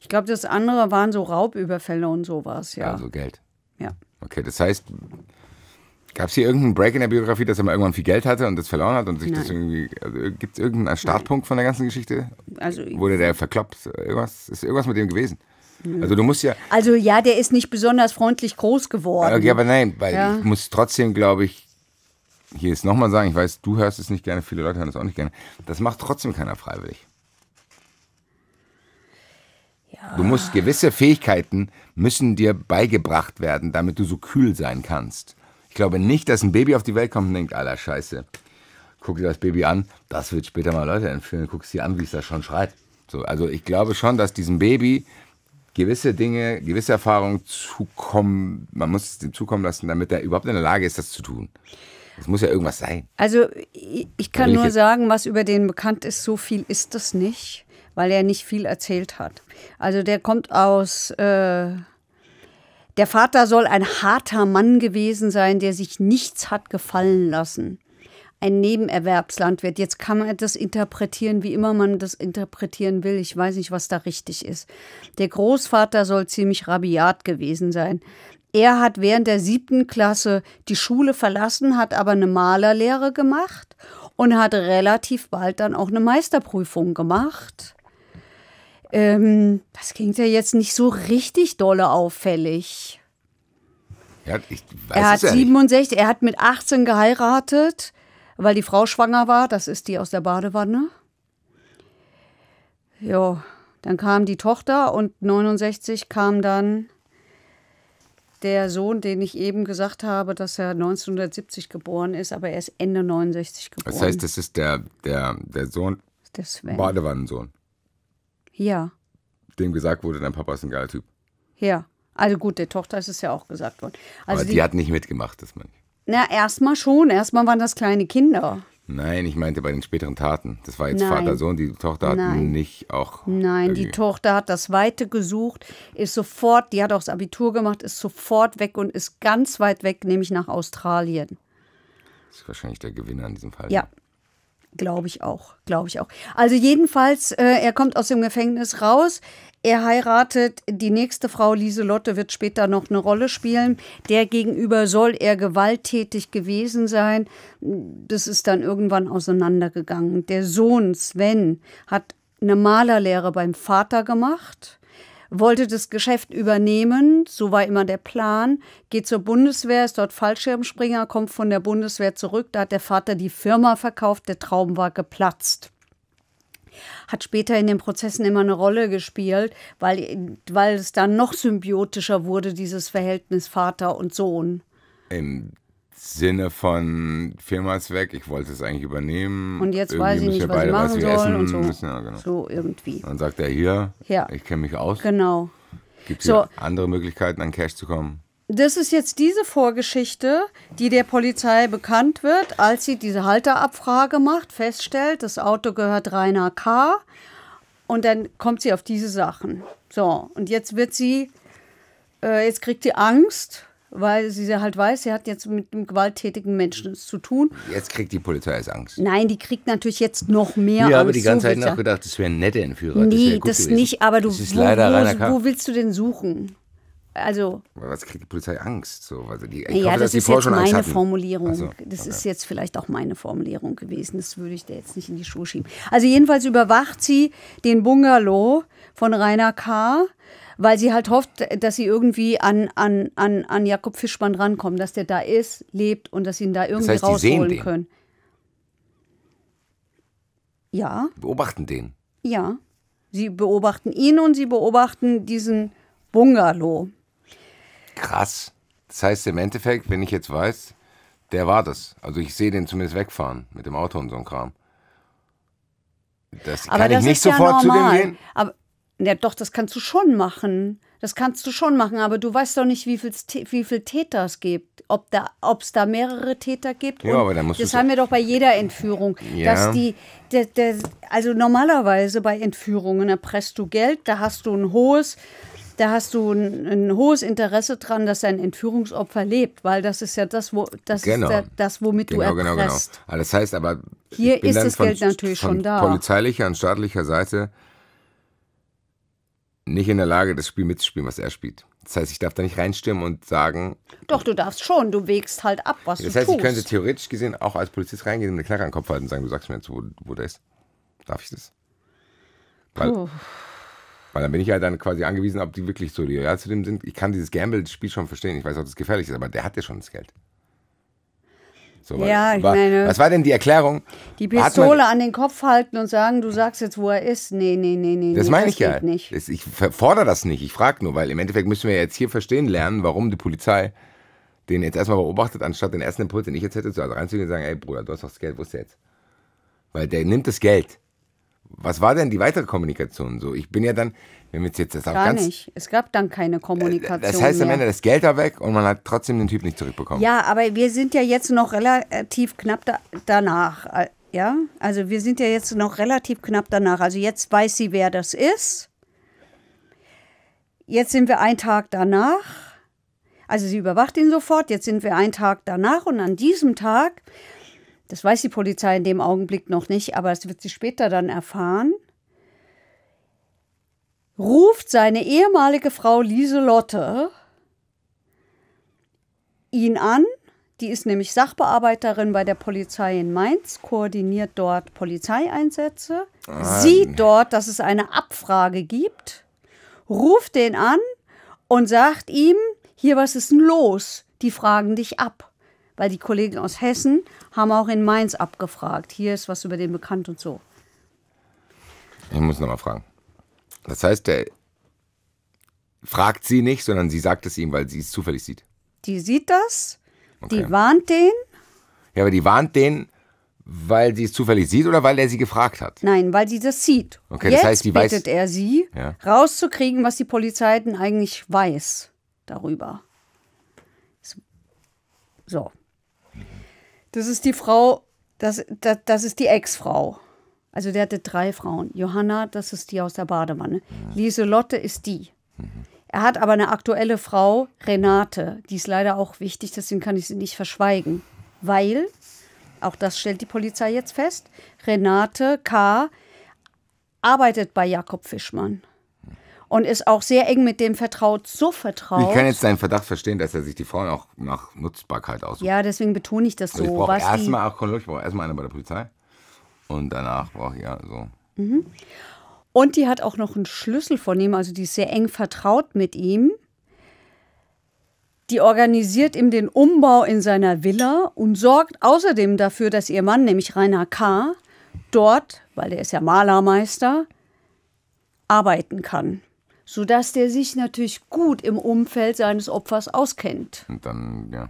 Ich glaube, das andere waren so Raubüberfälle und sowas, ja. Also Geld. Ja. Okay, das heißt, Gab es hier irgendeinen Break in der Biografie, dass er mal irgendwann viel Geld hatte und das verloren hat und sich Nein. das irgendwie. Also, Gibt es irgendeinen Startpunkt Nein. von der ganzen Geschichte? Also, Wurde der verkloppt? Irgendwas, ist irgendwas mit dem gewesen? Also du musst ja. Also ja, der ist nicht besonders freundlich groß geworden. Okay, aber nein, weil ja. ich muss trotzdem, glaube ich, hier ist nochmal sagen, ich weiß, du hörst es nicht gerne, viele Leute hören es auch nicht gerne. Das macht trotzdem keiner freiwillig. Ja. Du musst gewisse Fähigkeiten müssen dir beigebracht werden, damit du so kühl sein kannst glaube nicht, dass ein Baby auf die Welt kommt und denkt, aller Scheiße. Guck dir das Baby an, das wird später mal Leute entführen. guck sie an, wie es da schon schreit. So, also ich glaube schon, dass diesem Baby gewisse Dinge, gewisse Erfahrungen zukommen, man muss es dem zukommen lassen, damit er überhaupt in der Lage ist, das zu tun. Es muss ja irgendwas sein. Also ich kann nur sagen, was über den bekannt ist, so viel ist das nicht, weil er nicht viel erzählt hat. Also der kommt aus äh, der Vater soll ein harter Mann gewesen sein, der sich nichts hat gefallen lassen. Ein Nebenerwerbslandwirt. Jetzt kann man das interpretieren, wie immer man das interpretieren will. Ich weiß nicht, was da richtig ist. Der Großvater soll ziemlich rabiat gewesen sein. Er hat während der siebten Klasse die Schule verlassen, hat aber eine Malerlehre gemacht und hat relativ bald dann auch eine Meisterprüfung gemacht ähm, das klingt ja jetzt nicht so richtig dolle auffällig. Ja, er hat 67, er hat mit 18 geheiratet, weil die Frau schwanger war. Das ist die aus der Badewanne. Ja, dann kam die Tochter und 69 kam dann der Sohn, den ich eben gesagt habe, dass er 1970 geboren ist, aber er ist Ende 69 geboren. Das heißt, das ist der, der, der Sohn, der Badewannensohn. Ja. Dem gesagt wurde, dein Papa ist ein geiler Typ. Ja. Also gut, der Tochter ist es ja auch gesagt worden. Also Aber die, die hat nicht mitgemacht, das meine ich. Na, erstmal schon. Erstmal waren das kleine Kinder. Nein, ich meinte bei den späteren Taten. Das war jetzt Nein. Vater, Sohn. Die Tochter hat Nein. nicht auch. Nein, die Tochter hat das Weite gesucht, ist sofort, die hat auch das Abitur gemacht, ist sofort weg und ist ganz weit weg, nämlich nach Australien. Das ist wahrscheinlich der Gewinner in diesem Fall. Ja, ne? Glaube ich auch, glaube ich auch. Also jedenfalls, äh, er kommt aus dem Gefängnis raus. Er heiratet, die nächste Frau Lieselotte wird später noch eine Rolle spielen. Der gegenüber soll er gewalttätig gewesen sein. Das ist dann irgendwann auseinandergegangen. Der Sohn Sven hat eine Malerlehre beim Vater gemacht wollte das Geschäft übernehmen, so war immer der Plan, geht zur Bundeswehr, ist dort Fallschirmspringer, kommt von der Bundeswehr zurück, da hat der Vater die Firma verkauft, der Traum war geplatzt hat später in den Prozessen immer eine Rolle gespielt, weil, weil es dann noch symbiotischer wurde, dieses Verhältnis Vater und Sohn. Ähm, Sinne von Firma ist weg, ich wollte es eigentlich übernehmen. Und jetzt irgendwie weiß ich nicht, was beide, ich machen was soll und so. Müssen, ja, genau. So irgendwie. Dann sagt er hier, ja. ich kenne mich aus. Genau. Gibt es so. andere Möglichkeiten, an Cash zu kommen? Das ist jetzt diese Vorgeschichte, die der Polizei bekannt wird, als sie diese Halterabfrage macht, feststellt, das Auto gehört Rainer K. Und dann kommt sie auf diese Sachen. So, und jetzt wird sie, äh, jetzt kriegt sie Angst weil sie halt weiß, sie hat jetzt mit einem gewalttätigen Menschen zu tun. Jetzt kriegt die Polizei jetzt Angst. Nein, die kriegt natürlich jetzt noch mehr ja, Angst. Ich habe die ganze Zeit nachgedacht, das wäre ein netter Entführer. Nee, das, das nicht, aber du, das ist wo, wo, wo willst du den suchen? Also. Was kriegt die Polizei Angst? So, also die, ich ja, hoffe, das ist jetzt meine Formulierung. So, das okay. ist jetzt vielleicht auch meine Formulierung gewesen. Das würde ich dir jetzt nicht in die Schuhe schieben. Also jedenfalls überwacht sie den Bungalow von Rainer K weil sie halt hofft, dass sie irgendwie an, an, an, an Jakob Fischmann rankommen, dass der da ist, lebt und dass sie ihn da irgendwie das heißt, rausholen können. Ja. Beobachten den. Ja. Sie beobachten ihn und sie beobachten diesen Bungalow. Krass. Das heißt im Endeffekt, wenn ich jetzt weiß, der war das. Also ich sehe den zumindest wegfahren mit dem Auto und so ein Kram. Das Aber kann das ich nicht sofort ja zu dem gehen. Aber ja, doch, das kannst du schon machen. Das kannst du schon machen, aber du weißt doch nicht, wie viel, wie viel Täter es gibt. Ob da, es da mehrere Täter gibt. Ja, aber dann musst das haben wir doch bei jeder Entführung. Ja. Dass die, der, der, also normalerweise bei Entführungen erpresst du Geld, da hast du ein hohes, da hast du ein, ein hohes Interesse dran, dass dein Entführungsopfer lebt, weil das ist ja das, wo, das, genau. da, das womit genau, du erpresst. Genau, genau. genau. Ah, das heißt aber, hier ist das Geld natürlich von schon da. Polizeilicher und staatlicher Seite nicht in der Lage, das Spiel mitzuspielen, was er spielt. Das heißt, ich darf da nicht reinstimmen und sagen. Doch, du darfst schon. Du wägst halt ab, was du heißt, tust. Das heißt, ich könnte theoretisch gesehen auch als Polizist reingehen und eine Knacker an den Kopf halten und sagen, du sagst mir jetzt, wo, wo der ist. Darf ich das? Weil, weil dann bin ich ja halt dann quasi angewiesen, ob die wirklich so loyal zu dem sind. Ich kann dieses Gamble-Spiel schon verstehen. Ich weiß auch, dass es gefährlich ist, aber der hat ja schon das Geld. So ja, was. ich meine. Was war denn die Erklärung? Die Pistole man, an den Kopf halten und sagen, du sagst jetzt, wo er ist. Nee, nee, nee, nee. Das nee, meine das ich ja. Nicht. Das, ich fordere das nicht. Ich frage nur, weil im Endeffekt müssen wir jetzt hier verstehen lernen, warum die Polizei den jetzt erstmal beobachtet, anstatt den ersten Impuls, den ich jetzt hätte, zu also reinzugehen und sagen, ey Bruder, du hast doch das Geld, wo ist der jetzt? Weil der nimmt das Geld. Was war denn die weitere Kommunikation? So, ich bin ja dann, wenn wir jetzt das Gar ganz, nicht. Es gab dann keine äh, Kommunikation. Das heißt am Ende, das Geld war weg und man hat trotzdem den Typ nicht zurückbekommen. Ja, aber wir sind ja jetzt noch relativ knapp da, danach. Äh, ja, also wir sind ja jetzt noch relativ knapp danach. Also jetzt weiß sie, wer das ist. Jetzt sind wir einen Tag danach. Also sie überwacht ihn sofort. Jetzt sind wir einen Tag danach und an diesem Tag, das weiß die Polizei in dem Augenblick noch nicht, aber das wird sie später dann erfahren ruft seine ehemalige Frau Lieselotte ihn an. Die ist nämlich Sachbearbeiterin bei der Polizei in Mainz, koordiniert dort Polizeieinsätze, ah. sieht dort, dass es eine Abfrage gibt, ruft den an und sagt ihm, hier, was ist denn los? Die fragen dich ab. Weil die Kollegen aus Hessen haben auch in Mainz abgefragt. Hier ist was über den bekannt und so. Ich muss nochmal fragen. Das heißt, er fragt sie nicht, sondern sie sagt es ihm, weil sie es zufällig sieht. Die sieht das, okay. die warnt den. Ja, aber die warnt den, weil sie es zufällig sieht oder weil er sie gefragt hat? Nein, weil sie das sieht. Okay, Jetzt das heißt, die bittet weiß, er sie, ja. rauszukriegen, was die Polizei denn eigentlich weiß darüber. So. Das ist die Frau, das, das, das ist die Ex-Frau. Also der hatte drei Frauen. Johanna, das ist die aus der Badewanne. Lieselotte ist die. Er hat aber eine aktuelle Frau, Renate. Die ist leider auch wichtig, deswegen kann ich sie nicht verschweigen. Weil, auch das stellt die Polizei jetzt fest, Renate K. arbeitet bei Jakob Fischmann und ist auch sehr eng mit dem vertraut, so vertraut. Ich kann jetzt deinen Verdacht verstehen, dass er sich die Frauen auch nach Nutzbarkeit aussucht. Ja, deswegen betone ich das so. Also ich brauche erstmal auch, eine bei der Polizei. Und danach brauche ich ja so. Mhm. Und die hat auch noch einen Schlüssel von ihm, also die ist sehr eng vertraut mit ihm. Die organisiert ihm den Umbau in seiner Villa und sorgt außerdem dafür, dass ihr Mann, nämlich Rainer K., dort, weil der ist ja Malermeister, arbeiten kann, sodass der sich natürlich gut im Umfeld seines Opfers auskennt. Und dann, ja.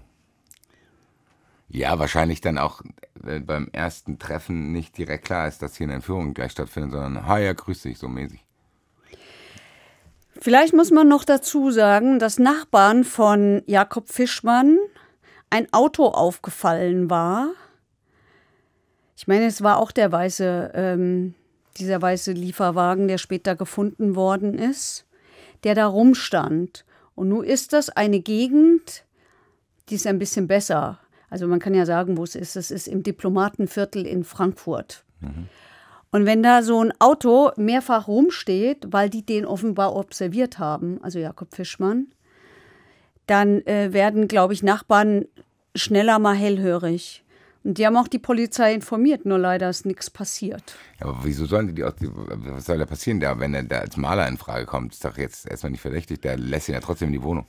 Ja, wahrscheinlich dann auch beim ersten Treffen nicht direkt klar ist, dass hier eine Entführung gleich stattfindet, sondern, ha ja, grüß dich, so mäßig. Vielleicht muss man noch dazu sagen, dass Nachbarn von Jakob Fischmann ein Auto aufgefallen war. Ich meine, es war auch der weiße, ähm, dieser weiße Lieferwagen, der später gefunden worden ist, der da rumstand. Und nun ist das eine Gegend, die ist ein bisschen besser also man kann ja sagen, wo es ist. Es ist im Diplomatenviertel in Frankfurt. Mhm. Und wenn da so ein Auto mehrfach rumsteht, weil die den offenbar observiert haben, also Jakob Fischmann, dann äh, werden, glaube ich, Nachbarn schneller mal hellhörig. Und die haben auch die Polizei informiert, nur leider ist nichts passiert. Aber wieso sollen die, die, was soll da passieren, da, wenn er da als Maler in Frage kommt? Ist doch jetzt erstmal nicht verdächtig, der lässt ihn ja trotzdem in die Wohnung.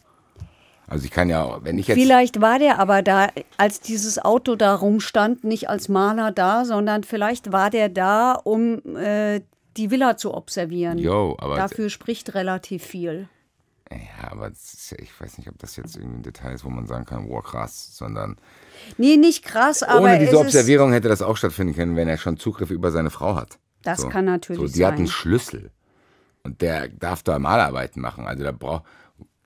Also ich kann ja, wenn ich jetzt. Vielleicht war der aber da, als dieses Auto da rumstand, nicht als Maler da, sondern vielleicht war der da, um äh, die Villa zu observieren. Jo, aber. Dafür spricht relativ viel. Ja, aber ich weiß nicht, ob das jetzt irgendwie ein Detail ist, wo man sagen kann, wow, krass, sondern. Nee, nicht krass, aber. Ohne diese Observierung hätte das auch stattfinden können, wenn er schon Zugriff über seine Frau hat. Das so. kann natürlich so, die sein. Die hat einen Schlüssel. Und der darf da Malarbeiten machen. Also da braucht.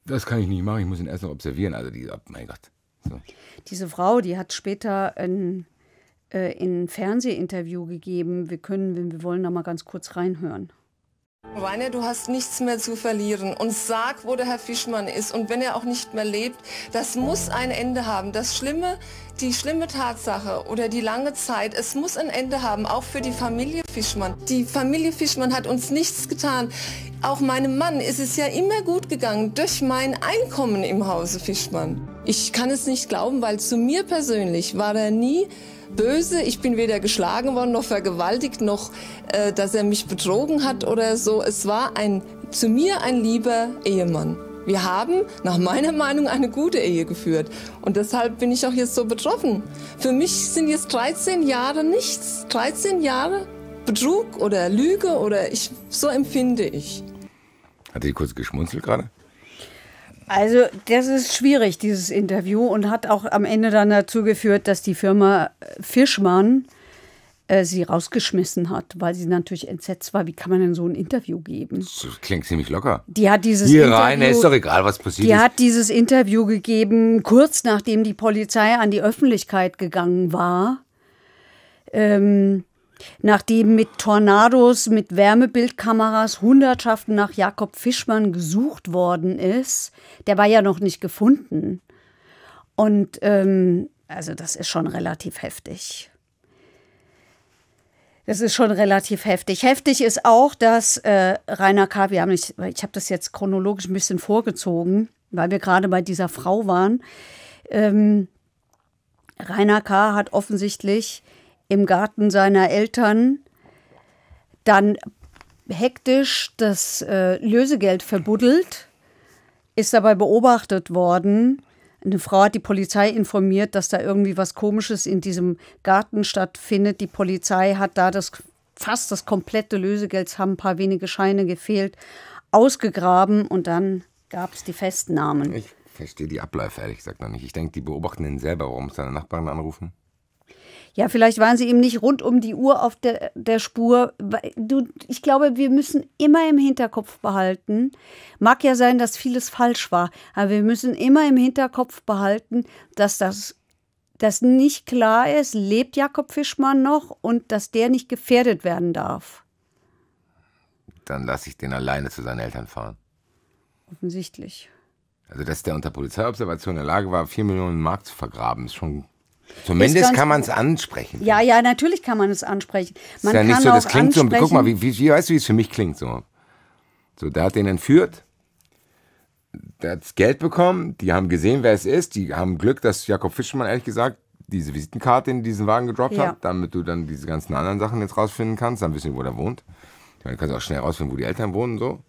Das kann ich nicht machen, ich muss ihn erst noch observieren. Also, die, oh mein Gott. So. Diese Frau, die hat später ein, äh, ein Fernsehinterview gegeben. Wir können, wenn wir wollen, da mal ganz kurz reinhören. Rainer, du hast nichts mehr zu verlieren und sag, wo der Herr Fischmann ist und wenn er auch nicht mehr lebt, das muss ein Ende haben. Das Schlimme, die schlimme Tatsache oder die lange Zeit, es muss ein Ende haben, auch für die Familie Fischmann. Die Familie Fischmann hat uns nichts getan. Auch meinem Mann ist es ja immer gut gegangen durch mein Einkommen im Hause Fischmann. Ich kann es nicht glauben, weil zu mir persönlich war er nie böse. Ich bin weder geschlagen worden noch vergewaltigt, noch äh, dass er mich betrogen hat oder so. Es war ein zu mir ein lieber Ehemann. Wir haben nach meiner Meinung eine gute Ehe geführt und deshalb bin ich auch jetzt so betroffen. Für mich sind jetzt 13 Jahre nichts. 13 Jahre Betrug oder Lüge oder ich so empfinde ich. Hat sie kurz geschmunzelt gerade? Also das ist schwierig, dieses Interview und hat auch am Ende dann dazu geführt, dass die Firma äh, Fischmann äh, sie rausgeschmissen hat, weil sie natürlich entsetzt war, wie kann man denn so ein Interview geben? Das klingt ziemlich locker. Die hat dieses Hier Interview, rein, ist doch egal, was passiert die ist. Die hat dieses Interview gegeben, kurz nachdem die Polizei an die Öffentlichkeit gegangen war. Ähm, Nachdem mit Tornados, mit Wärmebildkameras Hundertschaften nach Jakob Fischmann gesucht worden ist, der war ja noch nicht gefunden. Und ähm, also das ist schon relativ heftig. Das ist schon relativ heftig. Heftig ist auch, dass äh, Rainer K., wir haben nicht, ich habe das jetzt chronologisch ein bisschen vorgezogen, weil wir gerade bei dieser Frau waren. Ähm, Rainer K. hat offensichtlich im Garten seiner Eltern, dann hektisch das äh, Lösegeld verbuddelt, ist dabei beobachtet worden. Eine Frau hat die Polizei informiert, dass da irgendwie was Komisches in diesem Garten stattfindet. Die Polizei hat da das fast das komplette Lösegeld, es haben ein paar wenige Scheine gefehlt, ausgegraben und dann gab es die Festnahmen. Ich verstehe die Abläufe ehrlich gesagt noch nicht. Ich denke, die beobachten den selber, warum es seine Nachbarn anrufen. Ja, vielleicht waren sie eben nicht rund um die Uhr auf der, der Spur. Du, ich glaube, wir müssen immer im Hinterkopf behalten. Mag ja sein, dass vieles falsch war, aber wir müssen immer im Hinterkopf behalten, dass das dass nicht klar ist, lebt Jakob Fischmann noch und dass der nicht gefährdet werden darf. Dann lasse ich den alleine zu seinen Eltern fahren. Offensichtlich. Also, dass der unter Polizeiobservation in der Lage war, 4 Millionen Mark zu vergraben, ist schon Zumindest kann man es ansprechen. Ja, ja, natürlich kann man es ansprechen. Man ist ja nicht so, das klingt ansprechen. so, guck mal, wie, wie, wie weißt du, wie es für mich klingt so. So, der hat den entführt, der hat Geld bekommen, die haben gesehen, wer es ist, die haben Glück, dass Jakob Fischmann, ehrlich gesagt, diese Visitenkarte in diesen Wagen gedroppt ja. hat, damit du dann diese ganzen anderen Sachen jetzt rausfinden kannst, dann wissen wir, wo der wohnt. Dann kannst du auch schnell rausfinden, wo die Eltern wohnen, so.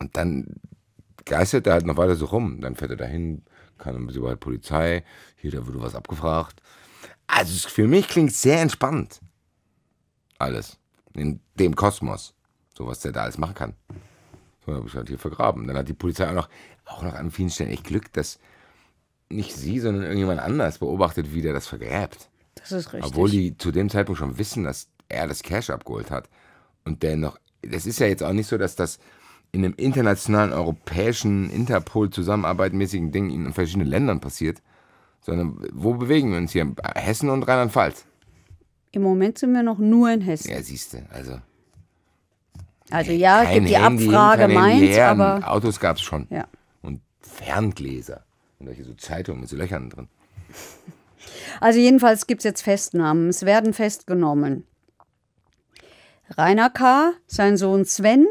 Und dann geistert er halt noch weiter so rum. Dann fährt er dahin, kann über die Polizei, hier, da wurde was abgefragt. Also für mich klingt sehr entspannt. Alles. In dem Kosmos. So was der da alles machen kann. So habe ich halt hier vergraben. Dann hat die Polizei auch noch, auch noch an vielen Stellen echt Glück, dass nicht sie, sondern irgendjemand anders beobachtet, wie der das vergräbt. Das ist richtig. Obwohl die zu dem Zeitpunkt schon wissen, dass er das Cash abgeholt hat. Und dennoch, das ist ja jetzt auch nicht so, dass das in einem internationalen, europäischen, Interpol-zusammenarbeitmäßigen Ding in verschiedenen Ländern passiert, sondern wo bewegen wir uns hier? Hessen und Rheinland-Pfalz. Im Moment sind wir noch nur in Hessen. Ja, siehst du, also. Also ja, gibt die Handy, Abfrage Mainz, her, aber. Autos gab es schon. Ja. Und Ferngläser. Und solche so Zeitungen mit so Löchern drin. Also jedenfalls gibt es jetzt Festnahmen. Es werden festgenommen. Rainer K., sein Sohn Sven,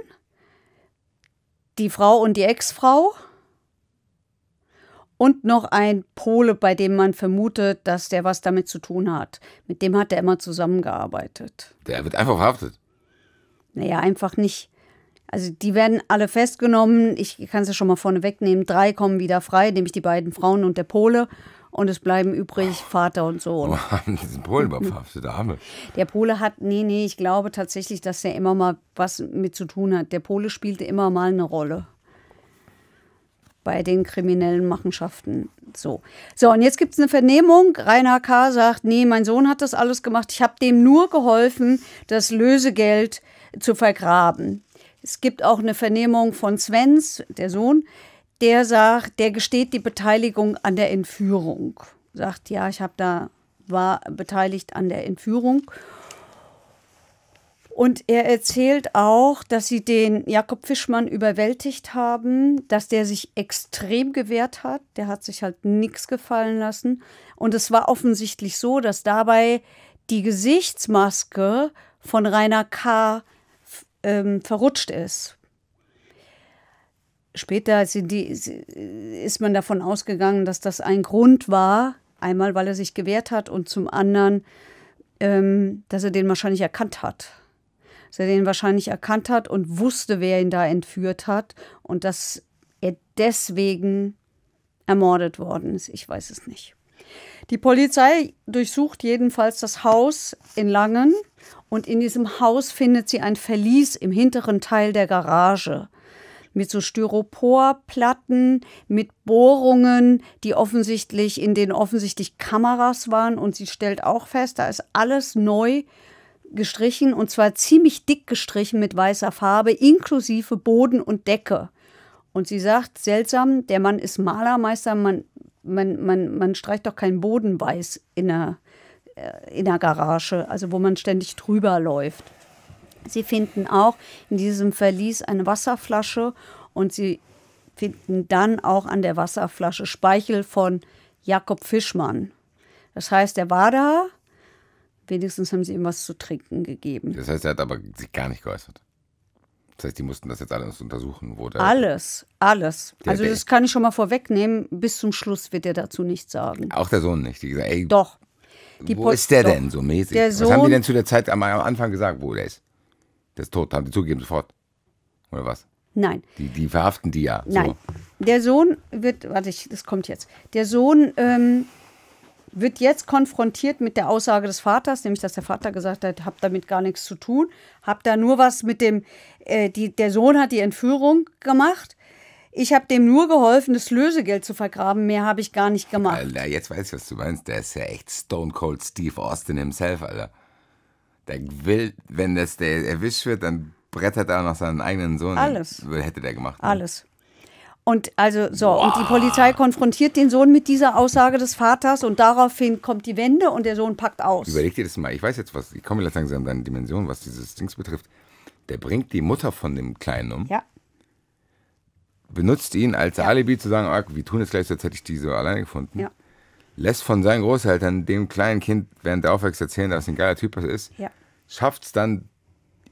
die Frau und die Ex-Frau, und noch ein Pole, bei dem man vermutet, dass der was damit zu tun hat. Mit dem hat er immer zusammengearbeitet. Der wird einfach verhaftet. Naja, einfach nicht. Also die werden alle festgenommen. Ich kann es ja schon mal vorne wegnehmen. Drei kommen wieder frei, nämlich die beiden Frauen und der Pole. Und es bleiben übrig oh. Vater und Sohn. Wo oh, haben diesen Polen verhaftet, der Arme. Der Pole hat, nee, nee, ich glaube tatsächlich, dass der immer mal was mit zu tun hat. Der Pole spielte immer mal eine Rolle bei den kriminellen Machenschaften. So, so und jetzt gibt es eine Vernehmung. Rainer K. sagt, nee, mein Sohn hat das alles gemacht. Ich habe dem nur geholfen, das Lösegeld zu vergraben. Es gibt auch eine Vernehmung von Svens, der Sohn, der sagt, der gesteht die Beteiligung an der Entführung. Sagt, ja, ich habe da war beteiligt an der Entführung. Und er erzählt auch, dass sie den Jakob Fischmann überwältigt haben, dass der sich extrem gewehrt hat. Der hat sich halt nichts gefallen lassen. Und es war offensichtlich so, dass dabei die Gesichtsmaske von Rainer K. Ähm, verrutscht ist. Später die, ist man davon ausgegangen, dass das ein Grund war, einmal weil er sich gewehrt hat und zum anderen, ähm, dass er den wahrscheinlich erkannt hat dass er den wahrscheinlich erkannt hat und wusste, wer ihn da entführt hat und dass er deswegen ermordet worden ist. Ich weiß es nicht. Die Polizei durchsucht jedenfalls das Haus in Langen und in diesem Haus findet sie ein Verlies im hinteren Teil der Garage mit so Styroporplatten, mit Bohrungen, die offensichtlich in denen offensichtlich Kameras waren und sie stellt auch fest, da ist alles neu gestrichen und zwar ziemlich dick gestrichen mit weißer Farbe inklusive Boden und Decke. Und sie sagt, seltsam, der Mann ist Malermeister, man, man, man, man streicht doch keinen Boden weiß in der, äh, in der Garage, also wo man ständig drüber läuft. Sie finden auch in diesem Verlies eine Wasserflasche und sie finden dann auch an der Wasserflasche Speichel von Jakob Fischmann. Das heißt, er war da, Wenigstens haben sie ihm was zu trinken gegeben. Das heißt, er hat aber sich gar nicht geäußert. Das heißt, die mussten das jetzt alles untersuchen, wo der Alles, alles. also, das kann ich schon mal vorwegnehmen. Bis zum Schluss wird er dazu nichts sagen. Auch der Sohn nicht. Die gesagt, ey, doch. Die wo Pol ist der doch. denn so mäßig? Der Sohn, was haben die denn zu der Zeit am, am Anfang gesagt, wo der ist? Der ist tot. Haben die zugegeben sofort? Oder was? Nein. Die, die verhaften die ja. Nein. So. Der Sohn wird, warte, ich, das kommt jetzt. Der Sohn ähm, wird jetzt konfrontiert mit der Aussage des Vaters, nämlich dass der Vater gesagt hat, hab damit gar nichts zu tun, hab da nur was mit dem, äh, die, der Sohn hat die Entführung gemacht. Ich habe dem nur geholfen, das Lösegeld zu vergraben. Mehr habe ich gar nicht gemacht. Alter, jetzt weiß ich, was du meinst. Der ist ja echt Stone Cold Steve Austin himself, Alter. Der will, wenn das der erwischt wird, dann brettert er auch noch seinen eigenen Sohn. Alles. Hätte der gemacht. Ne? Alles. Und also so, Boah. und die Polizei konfrontiert den Sohn mit dieser Aussage des Vaters und daraufhin kommt die Wende und der Sohn packt aus. Überleg dir das mal, ich weiß jetzt was, ich komme jetzt langsam an deine Dimension, was dieses Dings betrifft. Der bringt die Mutter von dem Kleinen um. Ja. Benutzt ihn als ja. Alibi zu sagen, ah, wir tun es gleich, jetzt hätte ich die so alleine gefunden. Ja. Lässt von seinen Großeltern dem kleinen Kind während der Aufwächst erzählen, dass er ein geiler Typ ist. Ja. Schafft es dann,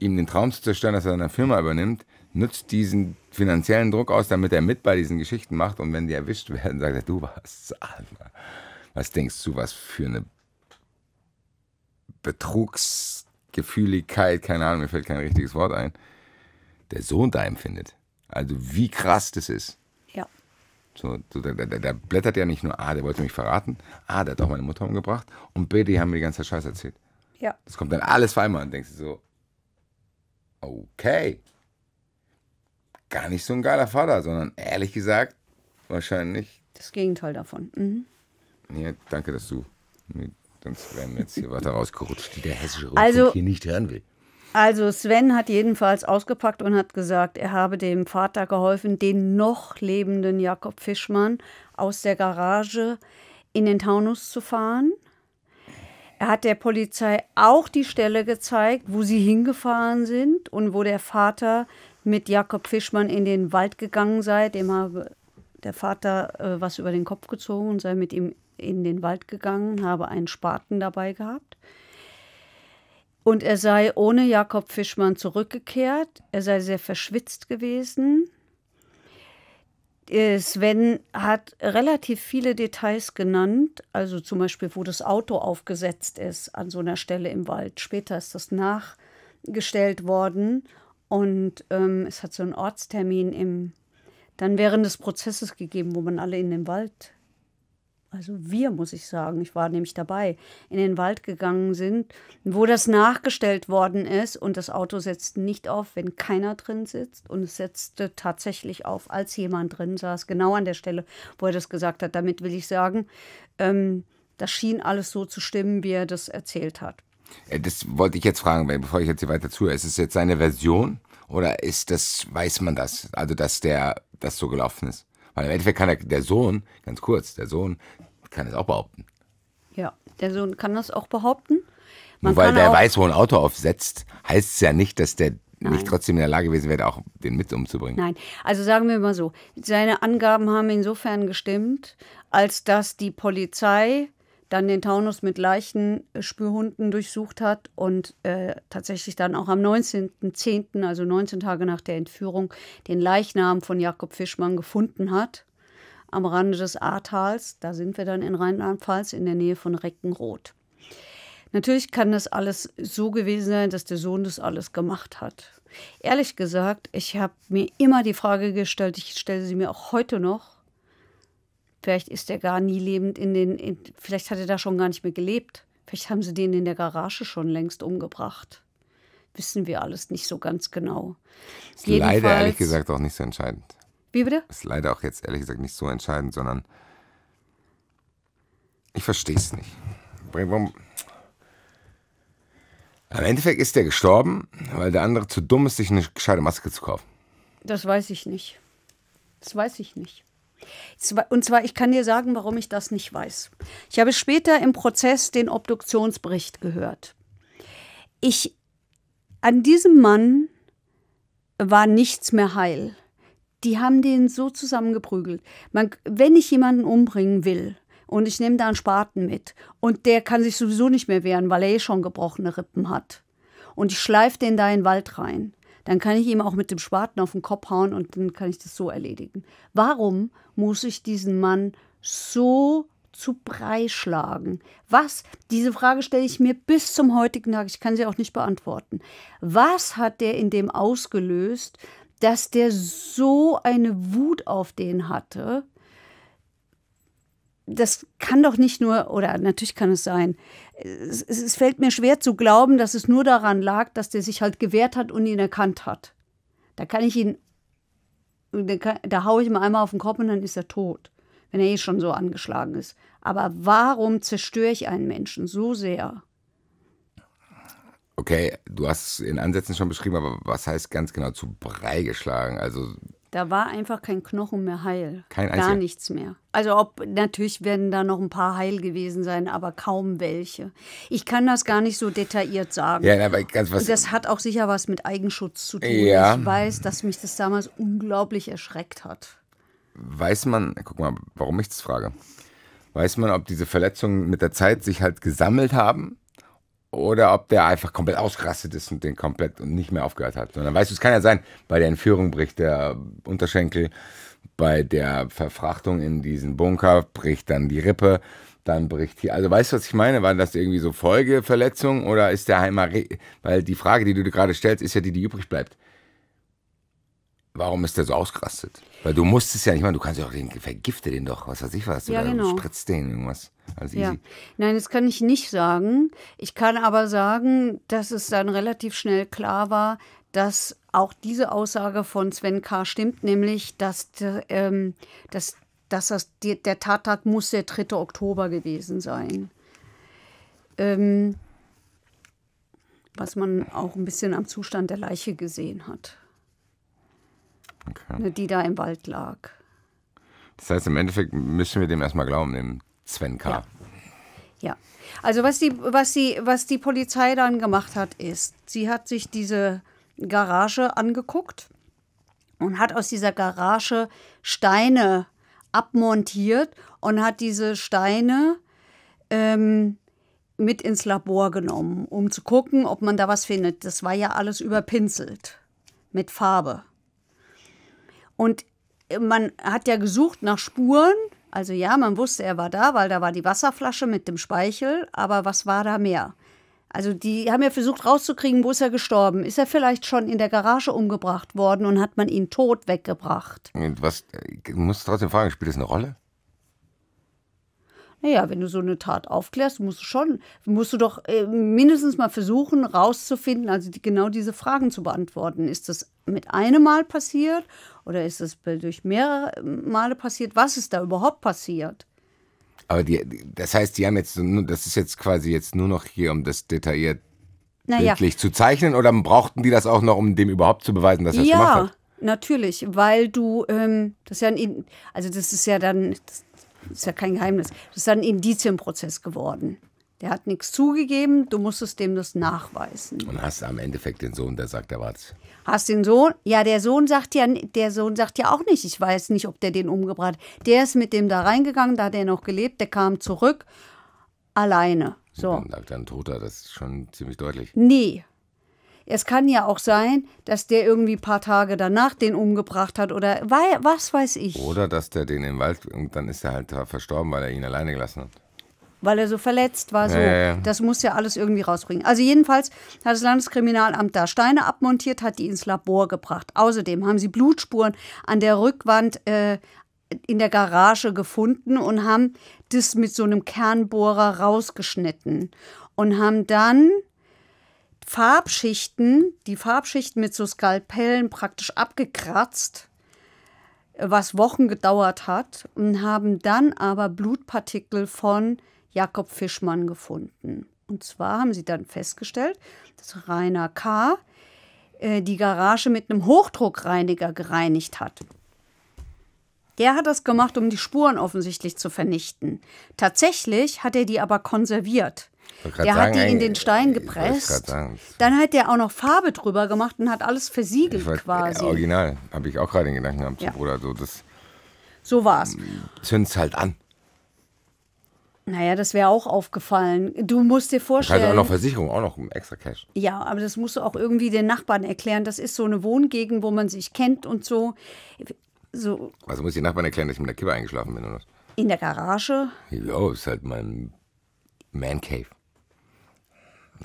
ihm den Traum zu zerstören, dass er eine Firma übernimmt nutzt diesen finanziellen Druck aus, damit er mit bei diesen Geschichten macht. Und wenn die erwischt werden, sagt er, du warst Alter. Was denkst du, was für eine Betrugsgefühligkeit, keine Ahnung, mir fällt kein richtiges Wort ein, der Sohn da empfindet. Also wie krass das ist. Ja. So, da, da, da blättert ja nicht nur, ah, der wollte mich verraten, ah, der hat auch meine Mutter umgebracht und B, die haben mir die ganze Zeit Scheiße erzählt. Ja. Das kommt dann alles vor einmal und denkst du so, okay gar nicht so ein geiler Vater, sondern ehrlich gesagt, wahrscheinlich. Das Gegenteil davon. Mhm. Ja, danke, dass du. Sonst wären wir jetzt hier weiter rausgerutscht, die der hessische Rundfunk also, hier nicht hören will. Also Sven hat jedenfalls ausgepackt und hat gesagt, er habe dem Vater geholfen, den noch lebenden Jakob Fischmann aus der Garage in den Taunus zu fahren. Er hat der Polizei auch die Stelle gezeigt, wo sie hingefahren sind und wo der Vater mit Jakob Fischmann in den Wald gegangen sei. Dem habe der Vater äh, was über den Kopf gezogen und sei mit ihm in den Wald gegangen, habe einen Spaten dabei gehabt. Und er sei ohne Jakob Fischmann zurückgekehrt. Er sei sehr verschwitzt gewesen. Äh, Sven hat relativ viele Details genannt, also zum Beispiel, wo das Auto aufgesetzt ist an so einer Stelle im Wald. Später ist das nachgestellt worden und ähm, es hat so einen Ortstermin im, dann während des Prozesses gegeben, wo man alle in den Wald, also wir muss ich sagen, ich war nämlich dabei, in den Wald gegangen sind, wo das nachgestellt worden ist und das Auto setzt nicht auf, wenn keiner drin sitzt und es setzte tatsächlich auf, als jemand drin saß, genau an der Stelle, wo er das gesagt hat. Damit will ich sagen, ähm, das schien alles so zu stimmen, wie er das erzählt hat. Äh, das wollte ich jetzt fragen, bevor ich jetzt hier weiter zuhöre. Ist es jetzt seine Version oder ist das, weiß man das? Also, dass der, das so gelaufen ist? Weil im Endeffekt kann der, der Sohn, ganz kurz, der Sohn kann es auch behaupten. Ja, der Sohn kann das auch behaupten. Man Nur weil der weiß, wo ein Auto aufsetzt, heißt es ja nicht, dass der Nein. nicht trotzdem in der Lage gewesen wäre, auch den mit umzubringen. Nein, also sagen wir mal so, seine Angaben haben insofern gestimmt, als dass die Polizei dann den Taunus mit Leichenspürhunden äh, durchsucht hat und äh, tatsächlich dann auch am 19.10., also 19 Tage nach der Entführung, den Leichnam von Jakob Fischmann gefunden hat am Rande des Ahrtals. Da sind wir dann in Rheinland-Pfalz in der Nähe von Reckenroth. Natürlich kann das alles so gewesen sein, dass der Sohn das alles gemacht hat. Ehrlich gesagt, ich habe mir immer die Frage gestellt, ich stelle sie mir auch heute noch, Vielleicht ist er gar nie lebend in den, in, vielleicht hat er da schon gar nicht mehr gelebt. Vielleicht haben sie den in der Garage schon längst umgebracht. Wissen wir alles nicht so ganz genau. Ist Jedenfalls, leider ehrlich gesagt auch nicht so entscheidend. Wie bitte? Ist leider auch jetzt ehrlich gesagt nicht so entscheidend, sondern ich verstehe es nicht. Am Endeffekt ist der gestorben, weil der andere zu dumm ist, sich eine gescheite Maske zu kaufen. Das weiß ich nicht. Das weiß ich nicht. Und zwar, ich kann dir sagen, warum ich das nicht weiß. Ich habe später im Prozess den Obduktionsbericht gehört. Ich, an diesem Mann war nichts mehr heil. Die haben den so zusammengeprügelt. Man, wenn ich jemanden umbringen will, und ich nehme da einen Spaten mit. Und der kann sich sowieso nicht mehr wehren, weil er eh schon gebrochene Rippen hat. Und ich schleife den da in den Wald rein dann kann ich ihm auch mit dem Spaten auf den Kopf hauen und dann kann ich das so erledigen. Warum muss ich diesen Mann so zu Brei schlagen? Was, diese Frage stelle ich mir bis zum heutigen Tag, ich kann sie auch nicht beantworten. Was hat der in dem ausgelöst, dass der so eine Wut auf den hatte? das kann doch nicht nur, oder natürlich kann es sein, es, es, fällt mir schwer zu glauben, dass es nur daran lag, dass der sich halt gewehrt hat und ihn erkannt hat. Da kann ich ihn, da, da haue ich ihm einmal auf den Kopf und dann ist er tot, wenn er eh schon so angeschlagen ist. Aber warum zerstöre ich einen Menschen so sehr? Okay, du hast es in Ansätzen schon beschrieben, aber was heißt ganz genau zu Brei geschlagen? Also da war einfach kein Knochen mehr heil. Kein Gar nichts mehr. Also ob natürlich werden da noch ein paar heil gewesen sein, aber kaum welche. Ich kann das gar nicht so detailliert sagen. Ja, aber ganz was. Und das hat auch sicher was mit Eigenschutz zu tun. Ja. Ich weiß, dass mich das damals unglaublich erschreckt hat. Weiß man, guck mal, warum ich das frage. Weiß man, ob diese Verletzungen mit der Zeit sich halt gesammelt haben oder ob der einfach komplett ausgerastet ist und den komplett und nicht mehr aufgehört hat. Sondern weißt du, es kann ja sein, bei der Entführung bricht der Unterschenkel, bei der Verfrachtung in diesen Bunker bricht dann die Rippe, dann bricht hier. Also weißt du, was ich meine? Waren das irgendwie so Folgeverletzungen oder ist der Heimer, weil die Frage, die du dir gerade stellst, ist ja die, die übrig bleibt. Warum ist der so ausgerastet? Weil du musstest ja nicht mal, du kannst ja auch den, vergifte den doch, was weiß ich was, ja, oder genau. spritzt den irgendwas. Also ja. Nein, das kann ich nicht sagen. Ich kann aber sagen, dass es dann relativ schnell klar war, dass auch diese Aussage von Sven K. stimmt, nämlich, dass, ähm, dass, dass das, der Tattag muss der 3. Oktober gewesen sein. Ähm, was man auch ein bisschen am Zustand der Leiche gesehen hat. Okay. Ne, die da im Wald lag. Das heißt, im Endeffekt müssen wir dem erstmal glauben, dem Sven K. Ja. ja. Also was die, was, die, was die Polizei dann gemacht hat, ist, sie hat sich diese Garage angeguckt und hat aus dieser Garage Steine abmontiert und hat diese Steine ähm, mit ins Labor genommen, um zu gucken, ob man da was findet. Das war ja alles überpinselt mit Farbe. Und man hat ja gesucht nach Spuren. Also ja, man wusste, er war da, weil da war die Wasserflasche mit dem Speichel, aber was war da mehr? Also die haben ja versucht rauszukriegen, wo ist er gestorben? Ist er vielleicht schon in der Garage umgebracht worden und hat man ihn tot weggebracht? Und was, ich äh, muss trotzdem fragen, spielt das eine Rolle? Naja, wenn du so eine Tat aufklärst, musst du schon, musst du doch äh, mindestens mal versuchen, rauszufinden, also die, genau diese Fragen zu beantworten. Ist das mit einem Mal passiert oder ist es durch mehrere ähm, Male passiert? Was ist da überhaupt passiert? Aber die, das heißt, die haben jetzt, das ist jetzt quasi jetzt nur noch hier, um das detailliert naja. bildlich zu zeichnen, oder brauchten die das auch noch, um dem überhaupt zu beweisen, dass er es ja, gemacht hat? Ja, natürlich, weil du, ähm, das ist ja ein, also das ist ja dann, das ist ja kein Geheimnis, das ist dann ein Indizienprozess geworden. Der hat nichts zugegeben, du musstest dem das nachweisen. Und hast am Endeffekt den Sohn, der sagt, er war es. Hast den Sohn? Ja, der Sohn sagt ja, der Sohn sagt ja auch nicht, ich weiß nicht, ob der den umgebracht hat. Der ist mit dem da reingegangen, da hat er noch gelebt, der kam zurück alleine. So. Und dann lag dann toter, das ist schon ziemlich deutlich. Nee. Es kann ja auch sein, dass der irgendwie ein paar Tage danach den umgebracht hat oder was weiß ich. Oder dass der den im Wald und dann ist er halt verstorben, weil er ihn alleine gelassen hat weil er so verletzt war. So. Äh. Das muss ja alles irgendwie rausbringen. Also jedenfalls hat das Landeskriminalamt da Steine abmontiert, hat die ins Labor gebracht. Außerdem haben sie Blutspuren an der Rückwand äh, in der Garage gefunden und haben das mit so einem Kernbohrer rausgeschnitten und haben dann Farbschichten, die Farbschichten mit so Skalpellen praktisch abgekratzt was Wochen gedauert hat und haben dann aber Blutpartikel von Jakob Fischmann gefunden. Und zwar haben sie dann festgestellt, dass Rainer K. Äh, die Garage mit einem Hochdruckreiniger gereinigt hat. Der hat das gemacht, um die Spuren offensichtlich zu vernichten. Tatsächlich hat er die aber konserviert. Der hat sagen, die in den Stein gepresst. Dann hat der auch noch Farbe drüber gemacht und hat alles versiegelt wollt, äh, quasi. Original, habe ich auch gerade den Gedanken gehabt. Ja. Oder so, das. So war's. Zünd's halt an. Naja, das wäre auch aufgefallen. Du musst dir vorstellen. Also auch noch Versicherung, auch noch extra Cash. Ja, aber das musst du auch irgendwie den Nachbarn erklären. Das ist so eine Wohngegend, wo man sich kennt und so. so. Also muss ich den Nachbarn erklären, dass ich mit der Kippe eingeschlafen bin, oder? In der Garage? Ja, ist halt mein Man Cave.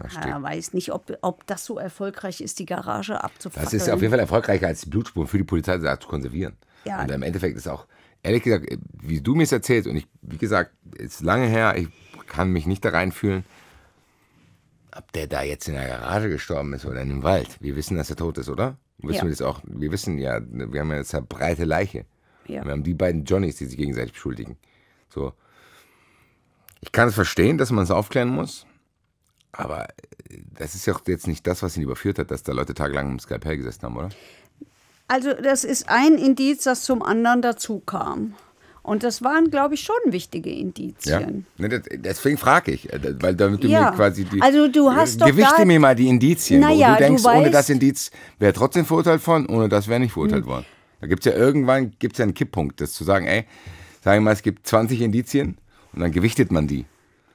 Ich ah, ja, weiß nicht, ob, ob das so erfolgreich ist, die Garage abzufangen. Das ist auf jeden Fall erfolgreicher als die Blutspuren für die Polizei zu konservieren. Ja. Und im Endeffekt ist auch, ehrlich gesagt, wie du mir es erzählst, und ich, wie gesagt, ist lange her, ich kann mich nicht da reinfühlen. Ob der da jetzt in der Garage gestorben ist oder in dem Wald. Wir wissen, dass er tot ist, oder? Wissen ja. wir das auch? Wir wissen ja, wir haben ja jetzt eine breite Leiche. Ja. Wir haben die beiden Johnnies, die sich gegenseitig beschuldigen. So. Ich kann es verstehen, dass man es aufklären muss, aber äh, das ist ja auch jetzt nicht das, was ihn überführt hat, dass da Leute tagelang im Skype gesessen haben, oder? Also das ist ein Indiz, das zum anderen dazu kam. Und das waren, glaube ich, schon wichtige Indizien. Ja. Deswegen frage ich, äh, weil damit du ja. mir quasi die. Also du äh, hast doch Gewichte mir mal die Indizien, naja, wo du denkst, du ohne das Indiz wäre trotzdem verurteilt worden, ohne das wäre nicht verurteilt hm. worden. Da gibt es ja irgendwann gibt's ja einen Kipppunkt, das zu sagen, ey, sagen wir mal, es gibt 20 Indizien und dann gewichtet man die.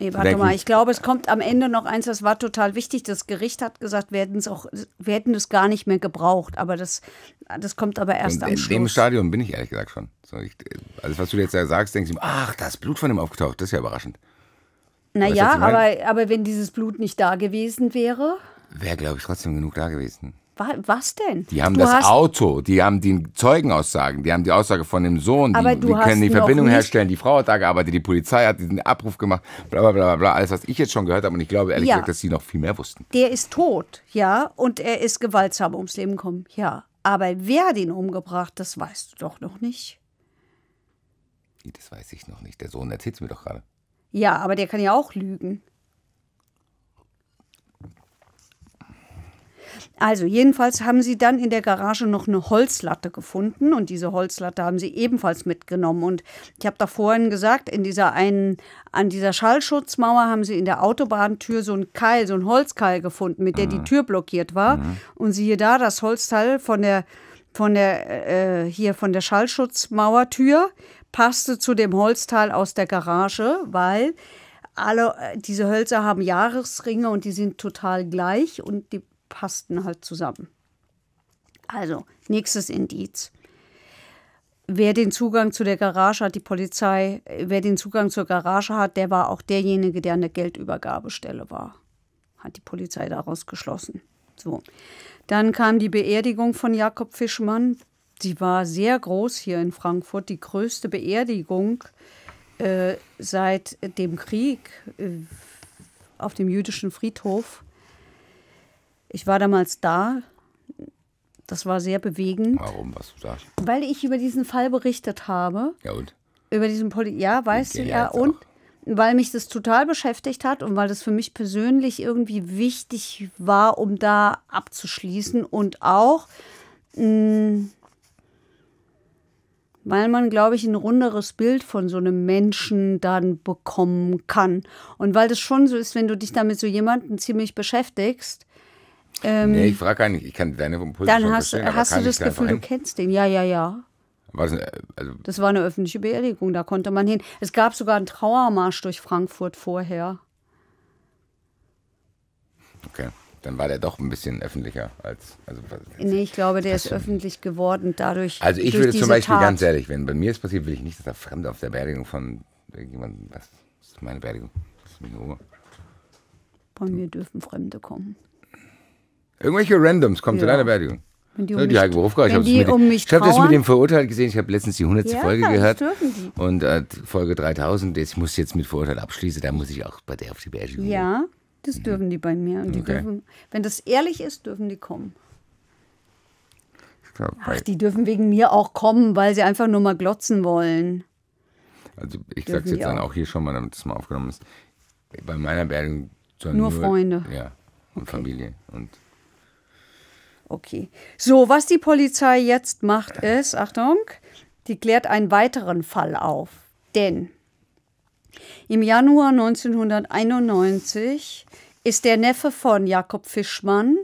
Nee, warte mal, ich glaube, es kommt am Ende noch eins, das war total wichtig. Das Gericht hat gesagt, wir hätten es auch, wir hätten es gar nicht mehr gebraucht, aber das, das kommt aber erst Und am in Schluss. In dem Stadium bin ich ehrlich gesagt schon. Also, was du jetzt sagst, denkst du, ach, da ist Blut von ihm aufgetaucht, das ist ja überraschend. Naja, aber, aber wenn dieses Blut nicht da gewesen wäre. Wäre, glaube ich, trotzdem genug da gewesen. Was denn? Die haben du das Auto, die haben die Zeugenaussagen, die haben die Aussage von dem Sohn, die, die können die Verbindung herstellen, die Frau hat da gearbeitet, die Polizei hat diesen Abruf gemacht, bla bla bla bla, alles, was ich jetzt schon gehört habe. Und ich glaube ehrlich ja. gesagt, dass sie noch viel mehr wussten. Der ist tot, ja, und er ist gewaltsam ums Leben gekommen, ja. Aber wer hat ihn umgebracht, das weißt du doch noch nicht. Das weiß ich noch nicht. Der Sohn erzählt es mir doch gerade. Ja, aber der kann ja auch lügen. Also jedenfalls haben sie dann in der Garage noch eine Holzlatte gefunden und diese Holzlatte haben sie ebenfalls mitgenommen. Und ich habe da vorhin gesagt, in dieser einen, an dieser Schallschutzmauer haben sie in der Autobahntür so einen Keil, so einen Holzkeil gefunden, mit der die mhm. Tür blockiert war. Mhm. Und siehe da, das Holzteil von der von der äh, hier von der Schallschutzmauertür passte zu dem Holzteil aus der Garage, weil alle äh, diese Hölzer haben Jahresringe und die sind total gleich und die passten halt zusammen. Also, nächstes Indiz. Wer den Zugang zu der Garage hat, die Polizei, wer den Zugang zur Garage hat, der war auch derjenige, der an der Geldübergabestelle war. Hat die Polizei daraus geschlossen. So. Dann kam die Beerdigung von Jakob Fischmann. Die war sehr groß hier in Frankfurt, die größte Beerdigung äh, seit dem Krieg äh, auf dem jüdischen Friedhof. Ich war damals da. Das war sehr bewegend. Warum was du sagst? Weil ich über diesen Fall berichtet habe. Ja und? Über diesen Poli Ja, weißt du, ja. Und auch. weil mich das total beschäftigt hat und weil das für mich persönlich irgendwie wichtig war, um da abzuschließen und auch. Mh, mm, weil man, glaube ich, ein runderes Bild von so einem Menschen dann bekommen kann. Und weil das schon so ist, wenn du dich damit so jemanden ziemlich beschäftigst, ähm, nee, ich frage gar nicht. Ich kann deine Impulse Dann hast, verstehen, hast du das Gefühl, du kennst den. Ja, ja, ja. Was, äh, also das war eine öffentliche Beerdigung, da konnte man hin. Es gab sogar einen Trauermarsch durch Frankfurt vorher. Okay, dann war der doch ein bisschen öffentlicher als. Also, nee, ich glaube, der ist öffentlich geworden dadurch. Also, ich würde zum Beispiel Tat. ganz ehrlich, wenn bei mir es passiert, will ich nicht, dass da Fremde auf der Beerdigung von jemandem. Was ist meine Beerdigung? Das ist meine Ruhe. Bei mir dürfen Fremde kommen. Irgendwelche Randoms kommen ja. zu deiner Beerdigung. Wenn die um, mich, Wolfgar, ich wenn die um mich habe das mit dem Verurteil gesehen. Ich habe letztens die 100. Ja, Folge gehört. Und äh, Folge 3000. Ich muss jetzt mit Verurteil abschließen. Da muss ich auch bei der auf die Beerdigung. Ja, das mhm. dürfen die bei mir. Und die okay. dürfen, wenn das ehrlich ist, dürfen die kommen. Ach, die dürfen wegen mir auch kommen, weil sie einfach nur mal glotzen wollen. Also ich sage es jetzt auch. dann auch hier schon mal, damit es mal aufgenommen ist. Bei meiner Beerdigung nur, nur Freunde. Ja, und okay. Familie und Okay. So, was die Polizei jetzt macht, ist, Achtung, die klärt einen weiteren Fall auf. Denn im Januar 1991 ist der Neffe von Jakob Fischmann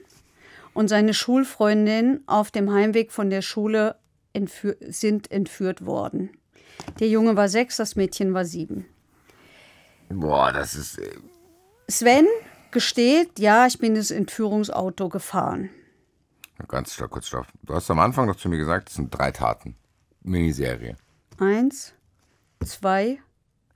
und seine Schulfreundin auf dem Heimweg von der Schule entführ sind entführt worden. Der Junge war sechs, das Mädchen war sieben. Boah, das ist. Äh Sven gesteht, ja, ich bin das Entführungsauto gefahren. Ganz stark, kurz stopp. Du hast am Anfang noch zu mir gesagt, es sind drei Taten. Miniserie. Eins, zwei.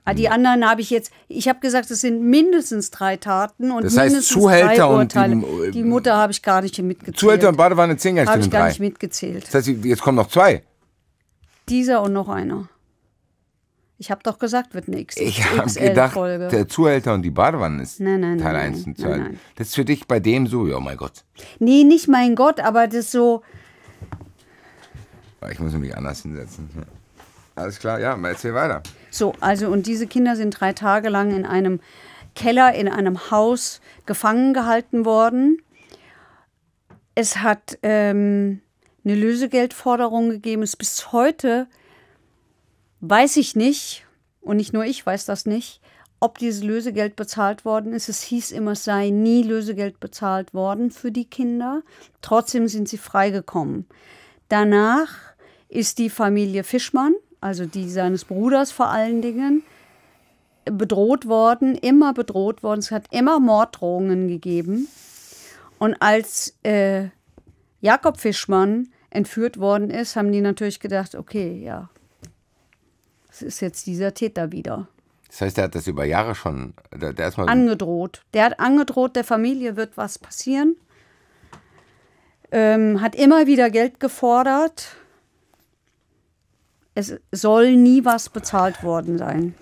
Ah, die hm. anderen habe ich jetzt. Ich habe gesagt, es sind mindestens drei Taten und das heißt, mindestens Zuhälter drei Urteile. Und die, die Mutter habe ich gar nicht mitgezählt. Zuhälter und Badewanne zehn Habe ich gar drei. nicht mitgezählt. Das heißt, jetzt kommen noch zwei. Dieser und noch einer. Ich habe doch gesagt, wird nichts. Ich habe gedacht, Folge. der Zuhälter und die Badewanne ist nein, nein, Teil nein, 1 und 2. Das ist für dich bei dem so, ja, oh mein Gott. Nee, nicht mein Gott, aber das ist so. Ich muss mich anders hinsetzen. Alles klar, ja, mal erzähl weiter. So, also und diese Kinder sind drei Tage lang in einem Keller, in einem Haus gefangen gehalten worden. Es hat ähm, eine Lösegeldforderung gegeben, es ist bis heute weiß ich nicht, und nicht nur ich weiß das nicht, ob dieses Lösegeld bezahlt worden ist. Es hieß immer, es sei nie Lösegeld bezahlt worden für die Kinder. Trotzdem sind sie freigekommen. Danach ist die Familie Fischmann, also die seines Bruders vor allen Dingen, bedroht worden, immer bedroht worden. Es hat immer Morddrohungen gegeben. Und als äh, Jakob Fischmann entführt worden ist, haben die natürlich gedacht, okay, ja, ist jetzt dieser Täter wieder. Das heißt, er hat das über Jahre schon der, der angedroht. Der hat angedroht, der Familie wird was passieren. Ähm, hat immer wieder Geld gefordert. Es soll nie was bezahlt worden sein.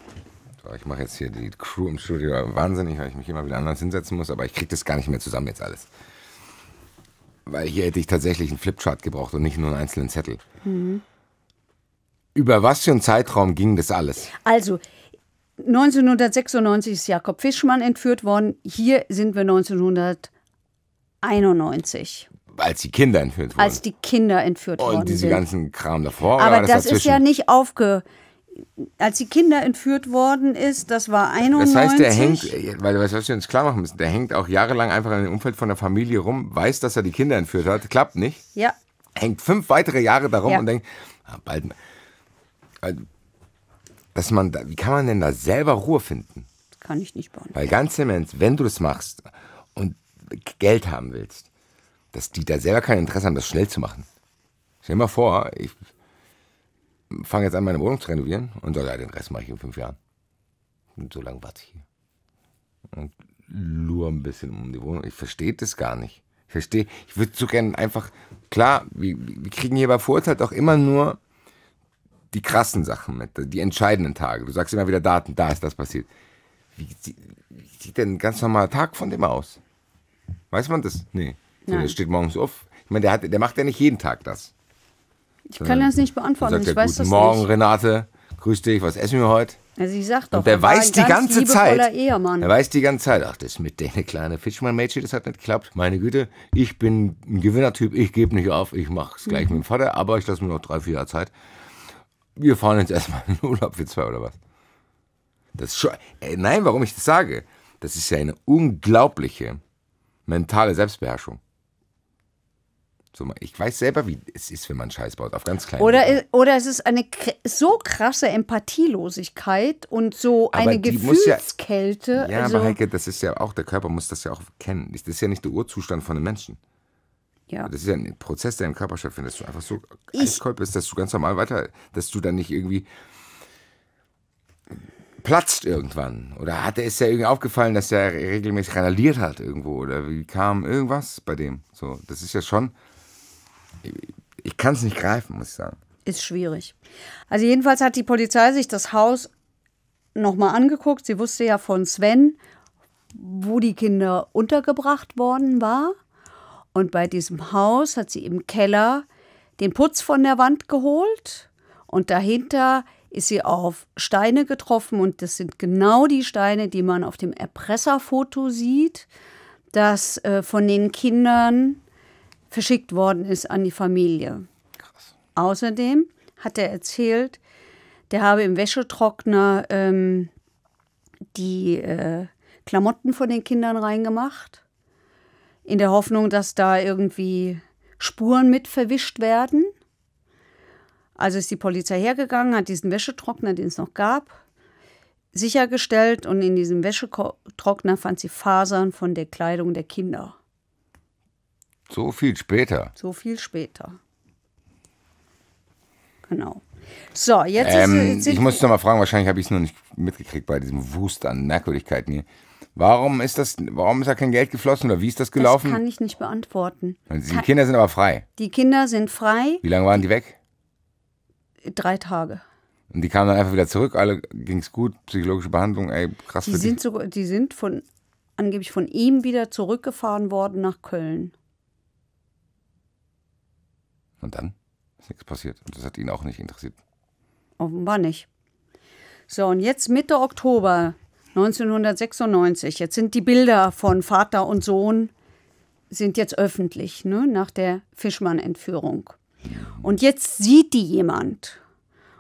ich mache jetzt hier die Crew im Studio wahnsinnig, weil ich mich immer wieder anders hinsetzen muss, aber ich kriege das gar nicht mehr zusammen jetzt alles. Weil hier hätte ich tatsächlich einen Flipchart gebraucht und nicht nur einen einzelnen Zettel. Mhm. Über was für einen Zeitraum ging das alles? Also, 1996 ist Jakob Fischmann entführt worden. Hier sind wir 1991. Als die Kinder entführt wurden. Als die Kinder entführt wurden. Und diese ganzen Kram davor. Aber das, das ist ja nicht aufge. Als die Kinder entführt worden ist, das war 91. Das heißt, der hängt, weil was wir uns klar machen müssen, der hängt auch jahrelang einfach in dem Umfeld von der Familie rum, weiß, dass er die Kinder entführt hat, klappt nicht. Ja. Hängt fünf weitere Jahre darum ja. und denkt, ah, bald, also, dass man, da, wie kann man denn da selber Ruhe finden? Das Kann ich nicht bauen. Weil ganz im Ernst, wenn du das machst und Geld haben willst, dass die da selber kein Interesse haben, das schnell zu machen. Stell dir mal vor, ich fange jetzt an, meine Wohnung zu renovieren und sage, ja, den Rest mache ich in fünf Jahren. Und so lange warte ich hier. Und lure ein bisschen um die Wohnung. Ich verstehe das gar nicht. Ich verstehe, ich würde so gerne einfach, klar, wir, wir kriegen hier bei Verurteilt auch immer nur die krassen Sachen mit, die entscheidenden Tage. Du sagst immer wieder Daten, da ist das passiert. Wie, wie sieht denn ein ganz normaler Tag von dem aus? Weiß man das? Nee. Nein. Der steht morgens auf. Ich meine, der, hat, der macht ja nicht jeden Tag das. Ich kann das nicht beantworten. Sagt ich ja, weiß Guten das Morgen, nicht. Renate. Grüß dich. Was essen wir heute? Also ich sag doch, und der weiß die ganz ganze Zeit. Ehemann. Er weiß die ganze Zeit, ach, das mit der kleine Fischmann-Mädchen, das hat nicht geklappt. Meine Güte, ich bin ein Gewinnertyp, ich gebe nicht auf, ich mache es gleich mhm. mit dem Vater, aber ich lasse mir noch drei, vier Jahre Zeit wir fahren jetzt erstmal in den Urlaub für zwei oder was? Das ist schon, ey, äh, nein, warum ich das sage? Das ist ja eine unglaubliche mentale Selbstbeherrschung. So, ich weiß selber, wie es ist, wenn man Scheiß baut, auf ganz kleinen. Oder, oder es ist eine so krasse Empathielosigkeit und so eine Gefühlskälte. Ja, ja also aber Heike, das ist ja auch, der Körper muss das ja auch kennen. Das ist ja nicht der Urzustand von den Menschen. Ja. Das ist ja ein Prozess, der im Körper stattfindet, dass du einfach so eiskalt bist, dass du ganz normal weiter, dass du dann nicht irgendwie platzt irgendwann. Oder hat, ist ja irgendwie aufgefallen, dass der regelmäßig randaliert hat irgendwo oder wie kam irgendwas bei dem. So, das ist ja schon, ich kann es nicht greifen, muss ich sagen. Ist schwierig. Also jedenfalls hat die Polizei sich das Haus nochmal angeguckt. Sie wusste ja von Sven, wo die Kinder untergebracht worden waren. Und bei diesem Haus hat sie im Keller den Putz von der Wand geholt und dahinter ist sie auf Steine getroffen und das sind genau die Steine, die man auf dem Erpresserfoto sieht, das äh, von den Kindern verschickt worden ist an die Familie. Krass. Außerdem hat er erzählt, der habe im Wäschetrockner ähm, die äh, Klamotten von den Kindern reingemacht in der Hoffnung, dass da irgendwie Spuren mit verwischt werden. Also ist die Polizei hergegangen, hat diesen Wäschetrockner, den es noch gab, sichergestellt und in diesem Wäschetrockner fand sie Fasern von der Kleidung der Kinder. So viel später. So viel später. Genau. So, jetzt ähm, ist, jetzt Ich muss noch mal fragen, wahrscheinlich habe ich es noch nicht mitgekriegt bei diesem Wust an Merkwürdigkeiten hier. Warum ist das, warum ist da kein Geld geflossen oder wie ist das gelaufen? Das kann ich nicht beantworten. Die Kinder sind aber frei. Die Kinder sind frei. Wie lange waren die weg? Drei Tage. Und die kamen dann einfach wieder zurück, alle ging es gut, psychologische Behandlung, ey, krass. Die, sind, so, die sind von, angeblich von ihm wieder zurückgefahren worden nach Köln. Und dann ist nichts passiert. Und das hat ihn auch nicht interessiert. Offenbar nicht. So, und jetzt Mitte Oktober 1996. Jetzt sind die Bilder von Vater und Sohn sind jetzt öffentlich, ne, nach der Fischmann-Entführung. Und jetzt sieht die jemand.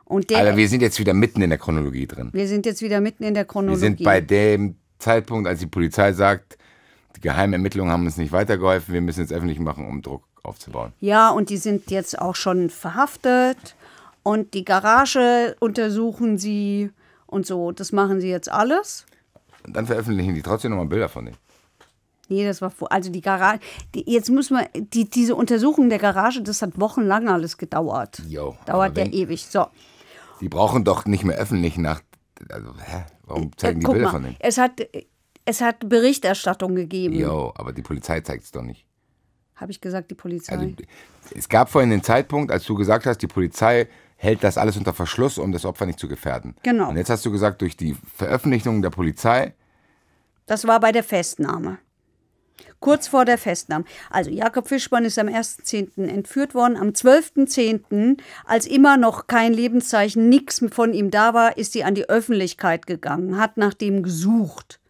Und der, also wir sind jetzt wieder mitten in der Chronologie drin. Wir sind jetzt wieder mitten in der Chronologie. Wir sind bei dem Zeitpunkt, als die Polizei sagt, die Geheimermittlungen haben uns nicht weitergeholfen, wir müssen jetzt öffentlich machen, um Druck aufzubauen. Ja, und die sind jetzt auch schon verhaftet und die Garage untersuchen sie und so. Das machen sie jetzt alles dann veröffentlichen die trotzdem nochmal Bilder von denen. Nee, das war vor. Also die Garage. Die, jetzt müssen wir. Die, diese Untersuchung der Garage, das hat wochenlang alles gedauert. Jo, Dauert ja ewig. So. Die brauchen doch nicht mehr öffentlich nach. Also, hä? Warum äh, zeigen äh, die Bilder mal, von denen? Es hat, es hat Berichterstattung gegeben. Jo, aber die Polizei zeigt es doch nicht. Habe ich gesagt, die Polizei? Also, es gab vorhin den Zeitpunkt, als du gesagt hast, die Polizei hält das alles unter Verschluss, um das Opfer nicht zu gefährden. Genau. Und jetzt hast du gesagt, durch die Veröffentlichung der Polizei das war bei der Festnahme. Kurz vor der Festnahme. Also Jakob Fischmann ist am 1.10. entführt worden. Am 12.10., als immer noch kein Lebenszeichen, nichts von ihm da war, ist sie an die Öffentlichkeit gegangen, hat nach dem gesucht.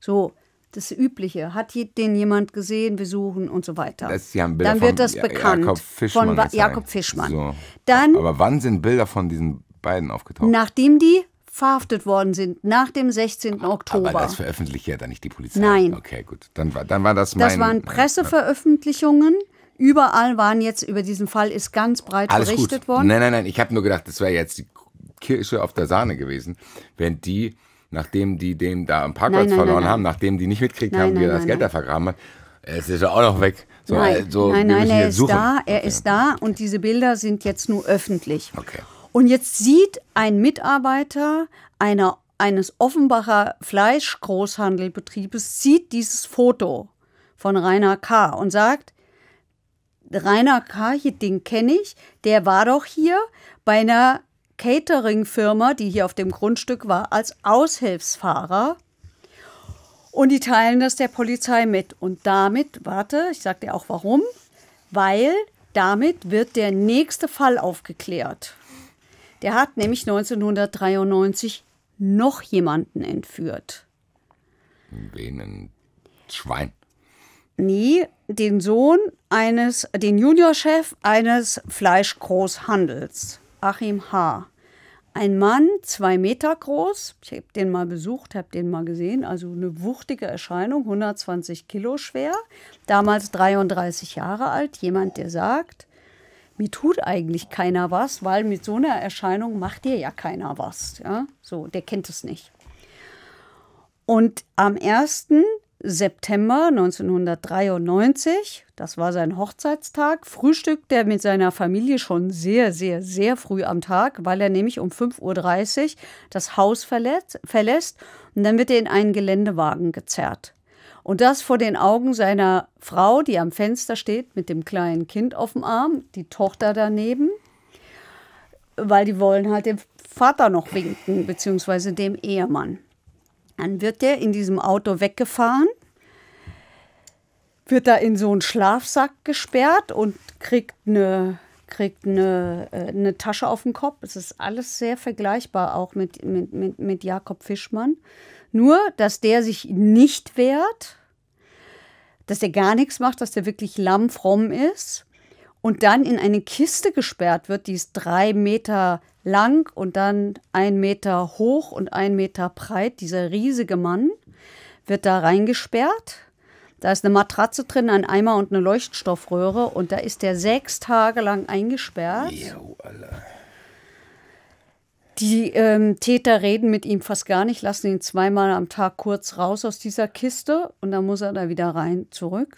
So, das Übliche. Hat den jemand gesehen? Wir suchen und so weiter. Das, Dann wird das bekannt Jakob Fischmann von Jakob Fischmann. So. Dann, Aber wann sind Bilder von diesen beiden aufgetaucht? Nachdem die verhaftet worden sind nach dem 16. Oktober. Aber das veröffentlicht ja dann nicht die Polizei. Nein. Okay, gut. Dann war, dann war das mein. Das waren Presseveröffentlichungen. Überall waren jetzt über diesen Fall ist ganz breit Alles berichtet gut. worden. Nein, nein, nein. Ich habe nur gedacht, das wäre jetzt die Kirsche auf der Sahne gewesen, wenn die, nachdem die den da am Parkplatz nein, nein, verloren nein, haben, nachdem die nicht mitkriegt haben, wie er das Geld da vergraben hat, äh, es ist ja auch noch weg. So, nein, also, nein, nein, er ist suchen. da, er okay. ist da und diese Bilder sind jetzt nur öffentlich. Okay. Und jetzt sieht ein Mitarbeiter einer, eines Offenbacher Fleischgroßhandelbetriebes, sieht dieses Foto von Rainer K. und sagt, Rainer K., hier, den kenne ich, der war doch hier bei einer Catering-Firma, die hier auf dem Grundstück war, als Aushilfsfahrer. Und die teilen das der Polizei mit. Und damit, warte, ich sage dir auch warum, weil damit wird der nächste Fall aufgeklärt. Der hat nämlich 1993 noch jemanden entführt. Wen? Ein Schwein? Nee, den Sohn eines, den Juniorchef eines Fleischgroßhandels, Achim H. Ein Mann, zwei Meter groß. Ich habe den mal besucht, habe den mal gesehen. Also eine wuchtige Erscheinung, 120 Kilo schwer. Damals 33 Jahre alt. Jemand, der sagt, mir tut eigentlich keiner was, weil mit so einer Erscheinung macht dir ja keiner was. Ja? So, der kennt es nicht. Und am 1. September 1993, das war sein Hochzeitstag, frühstückt er mit seiner Familie schon sehr, sehr, sehr früh am Tag, weil er nämlich um 5.30 Uhr das Haus verlässt, verlässt und dann wird er in einen Geländewagen gezerrt. Und das vor den Augen seiner Frau, die am Fenster steht mit dem kleinen Kind auf dem Arm, die Tochter daneben, weil die wollen halt dem Vater noch winken, beziehungsweise dem Ehemann. Dann wird der in diesem Auto weggefahren, wird da in so einen Schlafsack gesperrt und kriegt eine kriegt eine, äh, eine Tasche auf den Kopf. Es ist alles sehr vergleichbar auch mit, mit, mit, mit Jakob Fischmann. Nur, dass der sich nicht wehrt, dass der gar nichts macht, dass der wirklich lammfromm ist und dann in eine Kiste gesperrt wird, die ist drei Meter lang und dann ein Meter hoch und ein Meter breit. Dieser riesige Mann wird da reingesperrt. Da ist eine Matratze drin, ein Eimer und eine Leuchtstoffröhre und da ist der sechs Tage lang eingesperrt. Yo, Alter. Die ähm, Täter reden mit ihm fast gar nicht, lassen ihn zweimal am Tag kurz raus aus dieser Kiste und dann muss er da wieder rein zurück.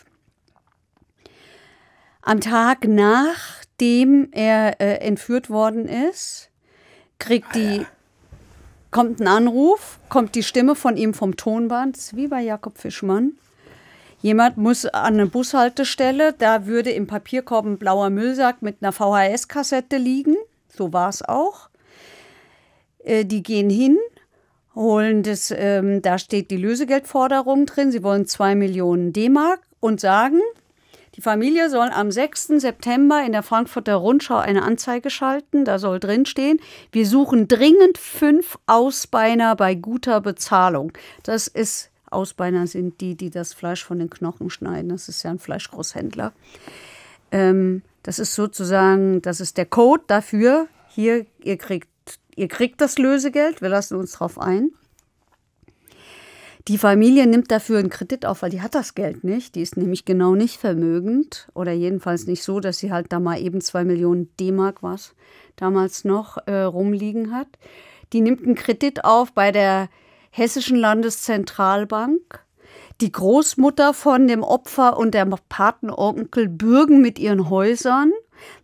Am Tag nachdem er äh, entführt worden ist, kriegt die, ah, kommt ein Anruf, kommt die Stimme von ihm vom Tonband, wie bei Jakob Fischmann. Jemand muss an eine Bushaltestelle, da würde im Papierkorb ein blauer Müllsack mit einer VHS-Kassette liegen, so war es auch. Äh, die gehen hin, holen das, ähm, da steht die Lösegeldforderung drin, sie wollen 2 Millionen D-Mark und sagen, die Familie soll am 6. September in der Frankfurter Rundschau eine Anzeige schalten, da soll drinstehen, wir suchen dringend fünf Ausbeiner bei guter Bezahlung. Das ist, Ausbeiner sind die, die das Fleisch von den Knochen schneiden, das ist ja ein Fleischgroßhändler. Ähm, das ist sozusagen, das ist der Code dafür, hier, ihr kriegt ihr kriegt das Lösegeld, wir lassen uns drauf ein. Die Familie nimmt dafür einen Kredit auf, weil die hat das Geld nicht. Die ist nämlich genau nicht vermögend oder jedenfalls nicht so, dass sie halt da mal eben zwei Millionen D-Mark was damals noch äh, rumliegen hat. Die nimmt einen Kredit auf bei der Hessischen Landeszentralbank. Die Großmutter von dem Opfer und der Patenonkel bürgen mit ihren Häusern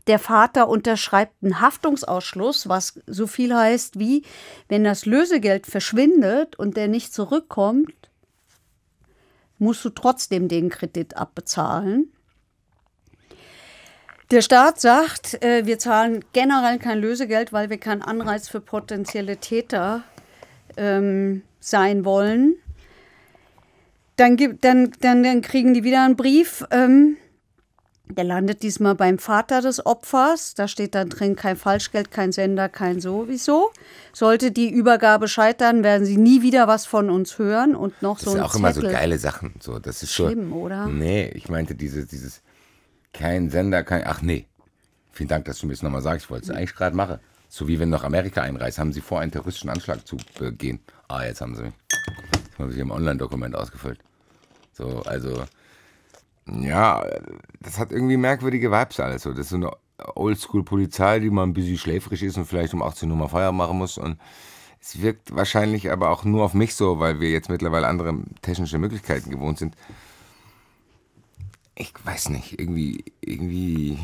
der Vater unterschreibt einen Haftungsausschluss, was so viel heißt wie, wenn das Lösegeld verschwindet und der nicht zurückkommt, musst du trotzdem den Kredit abbezahlen. Der Staat sagt, äh, wir zahlen generell kein Lösegeld, weil wir kein Anreiz für potenzielle Täter ähm, sein wollen. Dann, dann, dann, dann, kriegen die wieder einen Brief. Ähm, der landet diesmal beim Vater des Opfers. Da steht dann drin kein Falschgeld, kein Sender, kein sowieso. Sollte die Übergabe scheitern, werden sie nie wieder was von uns hören und noch das so ein Das sind auch Zettel. immer so geile Sachen. So, das ist schon. Schlimm, oder? Nee, ich meinte dieses, dieses kein Sender, kein. Ach nee. Vielen Dank, dass du mir das nochmal sagst. Ich wollte es eigentlich gerade machen. So wie wenn nach Amerika einreist, haben sie vor, einen terroristischen Anschlag zu begehen. Ah, jetzt haben sie mich. Jetzt haben sie im Online-Dokument ausgefüllt. So, also ja, das hat irgendwie merkwürdige Vibes alles. Das ist so eine Oldschool-Polizei, die mal ein bisschen schläfrig ist und vielleicht um 18 Uhr mal Feier machen muss. Und es wirkt wahrscheinlich aber auch nur auf mich so, weil wir jetzt mittlerweile andere technische Möglichkeiten gewohnt sind. Ich weiß nicht, irgendwie, irgendwie.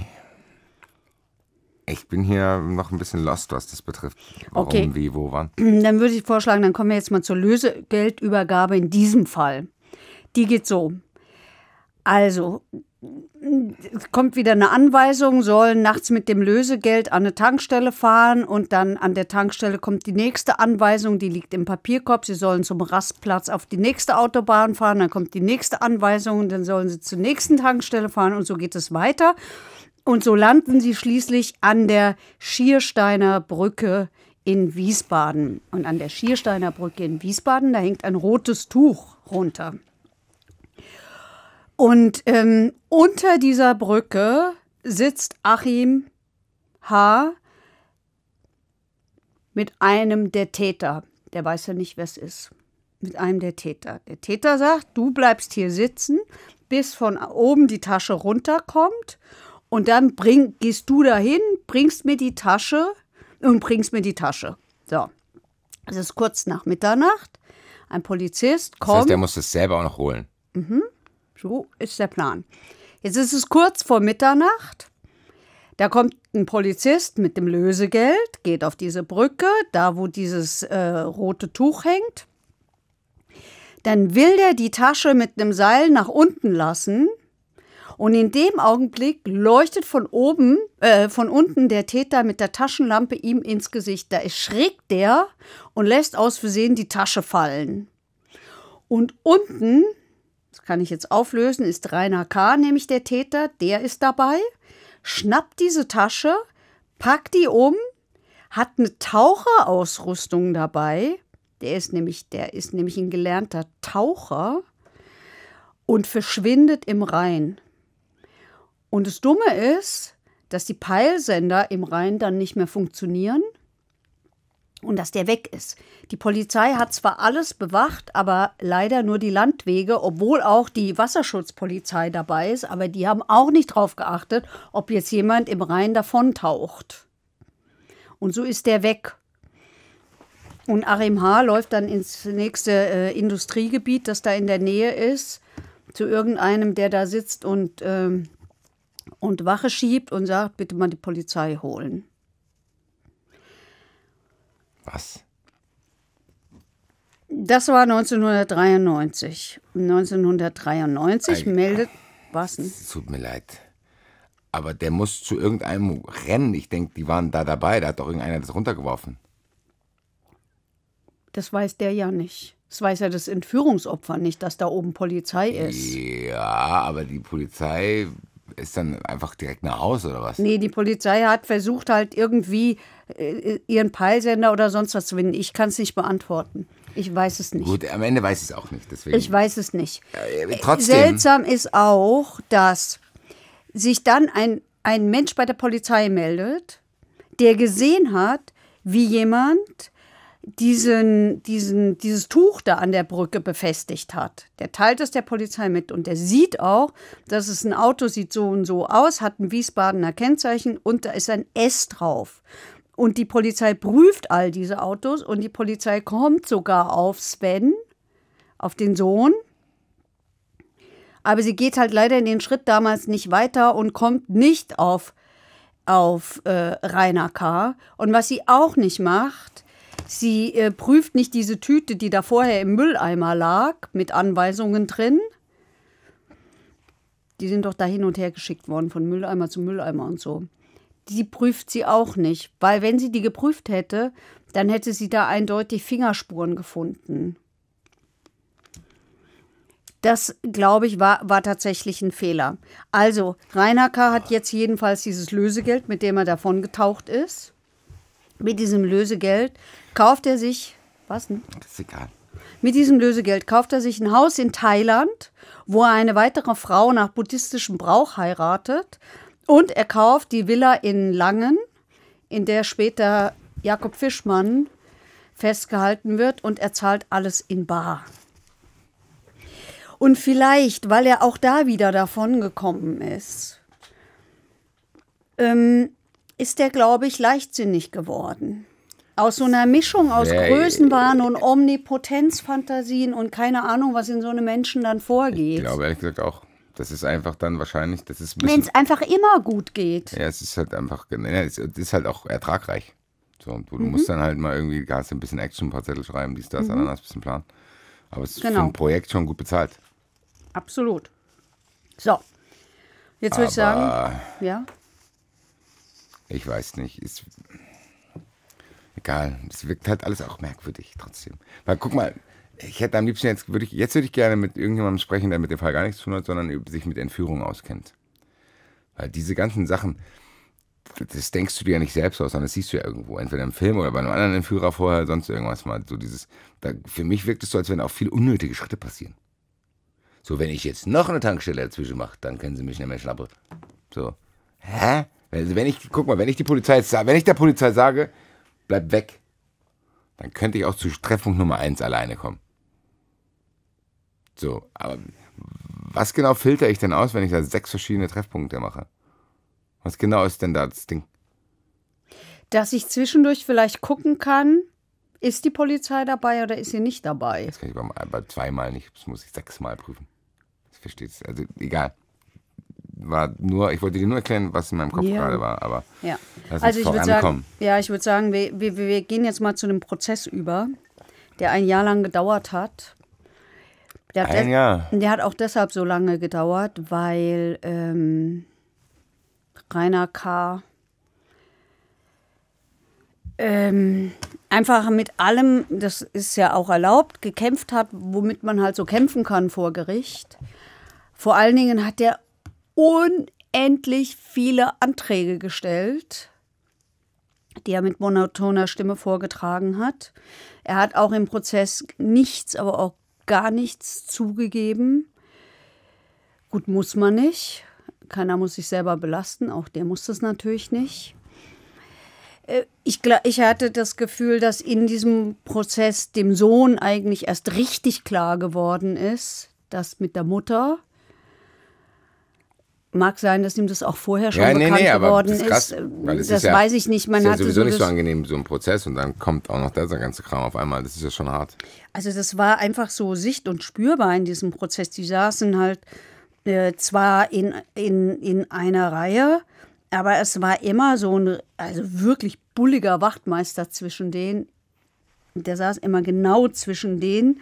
Ich bin hier noch ein bisschen lost, was das betrifft. Warum, okay. wie, wo, wann. Dann würde ich vorschlagen, dann kommen wir jetzt mal zur Lösegeldübergabe in diesem Fall. Die geht so. Also, kommt wieder eine Anweisung, sollen nachts mit dem Lösegeld an eine Tankstelle fahren und dann an der Tankstelle kommt die nächste Anweisung, die liegt im Papierkorb, sie sollen zum Rastplatz auf die nächste Autobahn fahren, dann kommt die nächste Anweisung und dann sollen sie zur nächsten Tankstelle fahren und so geht es weiter. Und so landen sie schließlich an der Schiersteiner Brücke in Wiesbaden. Und an der Schiersteiner Brücke in Wiesbaden, da hängt ein rotes Tuch runter. Und ähm, unter dieser Brücke sitzt Achim H. mit einem der Täter. Der weiß ja nicht, wer es ist. Mit einem der Täter. Der Täter sagt, du bleibst hier sitzen, bis von oben die Tasche runterkommt. Und dann bring, gehst du dahin, bringst mir die Tasche und bringst mir die Tasche. So. Es ist kurz nach Mitternacht. Ein Polizist kommt. Das heißt, der muss es selber auch noch holen. Mhm. So ist der Plan. Jetzt ist es kurz vor Mitternacht. Da kommt ein Polizist mit dem Lösegeld, geht auf diese Brücke, da wo dieses äh, rote Tuch hängt. Dann will der die Tasche mit einem Seil nach unten lassen. Und in dem Augenblick leuchtet von oben, äh, von unten der Täter mit der Taschenlampe ihm ins Gesicht. Da erschrickt der und lässt aus Versehen die Tasche fallen. Und unten kann ich jetzt auflösen, ist Rainer K., nämlich der Täter, der ist dabei, schnappt diese Tasche, packt die um, hat eine Taucherausrüstung dabei. Der ist nämlich, der ist nämlich ein gelernter Taucher und verschwindet im Rhein. Und das Dumme ist, dass die Peilsender im Rhein dann nicht mehr funktionieren und dass der weg ist. Die Polizei hat zwar alles bewacht, aber leider nur die Landwege, obwohl auch die Wasserschutzpolizei dabei ist, aber die haben auch nicht drauf geachtet, ob jetzt jemand im Rhein davon taucht. Und so ist der weg. Und H. läuft dann ins nächste äh, Industriegebiet, das da in der Nähe ist, zu irgendeinem, der da sitzt und, ähm, und Wache schiebt und sagt, bitte mal die Polizei holen was? Das war 1993. 1993 meldet. Was denn? Tut mir leid. Aber der muss zu irgendeinem Rennen. Ich denke, die waren da dabei. Da hat doch irgendeiner das runtergeworfen. Das weiß der ja nicht. Das weiß ja das Entführungsopfer nicht, dass da oben Polizei ist. Ja, aber die Polizei ist dann einfach direkt nach Hause oder was? Nee, die Polizei hat versucht halt irgendwie äh, ihren Peilsender oder sonst was zu finden. Ich kann es nicht beantworten. Ich weiß es nicht. Gut, am Ende weiß ich es auch nicht. Deswegen. Ich weiß es nicht. Äh, äh, trotzdem. Seltsam ist auch, dass sich dann ein, ein Mensch bei der Polizei meldet, der gesehen hat, wie jemand diesen, diesen, dieses Tuch da an der Brücke befestigt hat. Der teilt es der Polizei mit und der sieht auch, dass es ein Auto sieht so und so aus, hat ein Wiesbadener Kennzeichen und da ist ein S drauf. Und die Polizei prüft all diese Autos und die Polizei kommt sogar auf Sven, auf den Sohn. Aber sie geht halt leider in den Schritt damals nicht weiter und kommt nicht auf, auf äh, Rainer K. Und was sie auch nicht macht, Sie äh, prüft nicht diese Tüte, die da vorher im Mülleimer lag, mit Anweisungen drin. Die sind doch da hin und her geschickt worden, von Mülleimer zu Mülleimer und so. Die prüft sie auch nicht, weil wenn sie die geprüft hätte, dann hätte sie da eindeutig Fingerspuren gefunden. Das, glaube ich, war, war tatsächlich ein Fehler. Also, Reinacker hat jetzt jedenfalls dieses Lösegeld, mit dem er davon getaucht ist. Mit diesem Lösegeld kauft er sich, was denn? Ist egal. Mit diesem Lösegeld kauft er sich ein Haus in Thailand, wo er eine weitere Frau nach buddhistischem Brauch heiratet. Und er kauft die Villa in Langen, in der später Jakob Fischmann festgehalten wird. Und er zahlt alles in Bar. Und vielleicht, weil er auch da wieder davon gekommen ist, ähm, ist er, glaube ich, leichtsinnig geworden. Aus so einer Mischung aus ja, Größenwahn und Omnipotenzfantasien und keine Ahnung, was in so einem Menschen dann vorgeht. Ich glaube ehrlich gesagt auch. Das ist einfach dann wahrscheinlich, das Wenn es einfach immer gut geht. Ja, es ist halt einfach, es ist halt auch ertragreich. So, du, mhm. musst dann halt mal irgendwie, kannst ein bisschen Action, ein paar Zettel schreiben, dies, das, mhm. Ananas, ein bisschen planen. Aber es ist genau. für ein Projekt schon gut bezahlt. Absolut. So, jetzt würde ich sagen, ja. Ich weiß nicht. Ist, Egal, es wirkt halt alles auch merkwürdig trotzdem. Weil guck mal, ich hätte am liebsten jetzt, würde ich, jetzt würde ich gerne mit irgendjemandem sprechen, der mit dem Fall gar nichts zu tun hat, sondern sich mit Entführung auskennt. Weil diese ganzen Sachen, das denkst du dir ja nicht selbst aus, sondern das siehst du ja irgendwo, entweder im Film oder bei einem anderen Entführer vorher, sonst irgendwas mal. So dieses, da, für mich wirkt es so, als wenn auch viel unnötige Schritte passieren. So, wenn ich jetzt noch eine Tankstelle dazwischen mache, dann können sie mich nicht mehr schnappen. So. Hä? Also wenn ich, guck mal, wenn ich die Polizei jetzt, wenn ich der Polizei sage, bleib weg. Dann könnte ich auch zu Treffpunkt Nummer 1 alleine kommen. So, aber was genau filter ich denn aus, wenn ich da sechs verschiedene Treffpunkte mache? Was genau ist denn da das Ding? Dass ich zwischendurch vielleicht gucken kann, ist die Polizei dabei oder ist sie nicht dabei? Das kann ich beim, zweimal nicht, das muss ich sechsmal prüfen. Das versteht Also egal war nur, ich wollte dir nur erklären, was in meinem Kopf ja. gerade war, aber ja. lass also ich würde sagen, ja, ich würde sagen, wir, wir, wir gehen jetzt mal zu einem Prozess über, der ein Jahr lang gedauert hat. Der hat ein Jahr. Der hat auch deshalb so lange gedauert, weil ähm, Rainer K. Ähm, einfach mit allem, das ist ja auch erlaubt, gekämpft hat, womit man halt so kämpfen kann vor Gericht. Vor allen Dingen hat der unendlich viele Anträge gestellt, die er mit monotoner Stimme vorgetragen hat. Er hat auch im Prozess nichts, aber auch gar nichts zugegeben. Gut, muss man nicht. Keiner muss sich selber belasten, auch der muss das natürlich nicht. Äh, ich, ich hatte das Gefühl, dass in diesem Prozess dem Sohn eigentlich erst richtig klar geworden ist, dass mit der Mutter Mag sein, dass ihm das auch vorher schon ja, bekannt nee, geworden das ist. Krass, ist. Äh, das ist ja, weiß ich nicht. Man ist ja hatte sowieso so nicht so angenehm, so ein Prozess. Und dann kommt auch noch der ganze Kram auf einmal. Das ist ja schon hart. Also das war einfach so sicht- und spürbar in diesem Prozess. Die saßen halt äh, zwar in, in, in einer Reihe, aber es war immer so ein also wirklich bulliger Wachtmeister zwischen denen. Der saß immer genau zwischen denen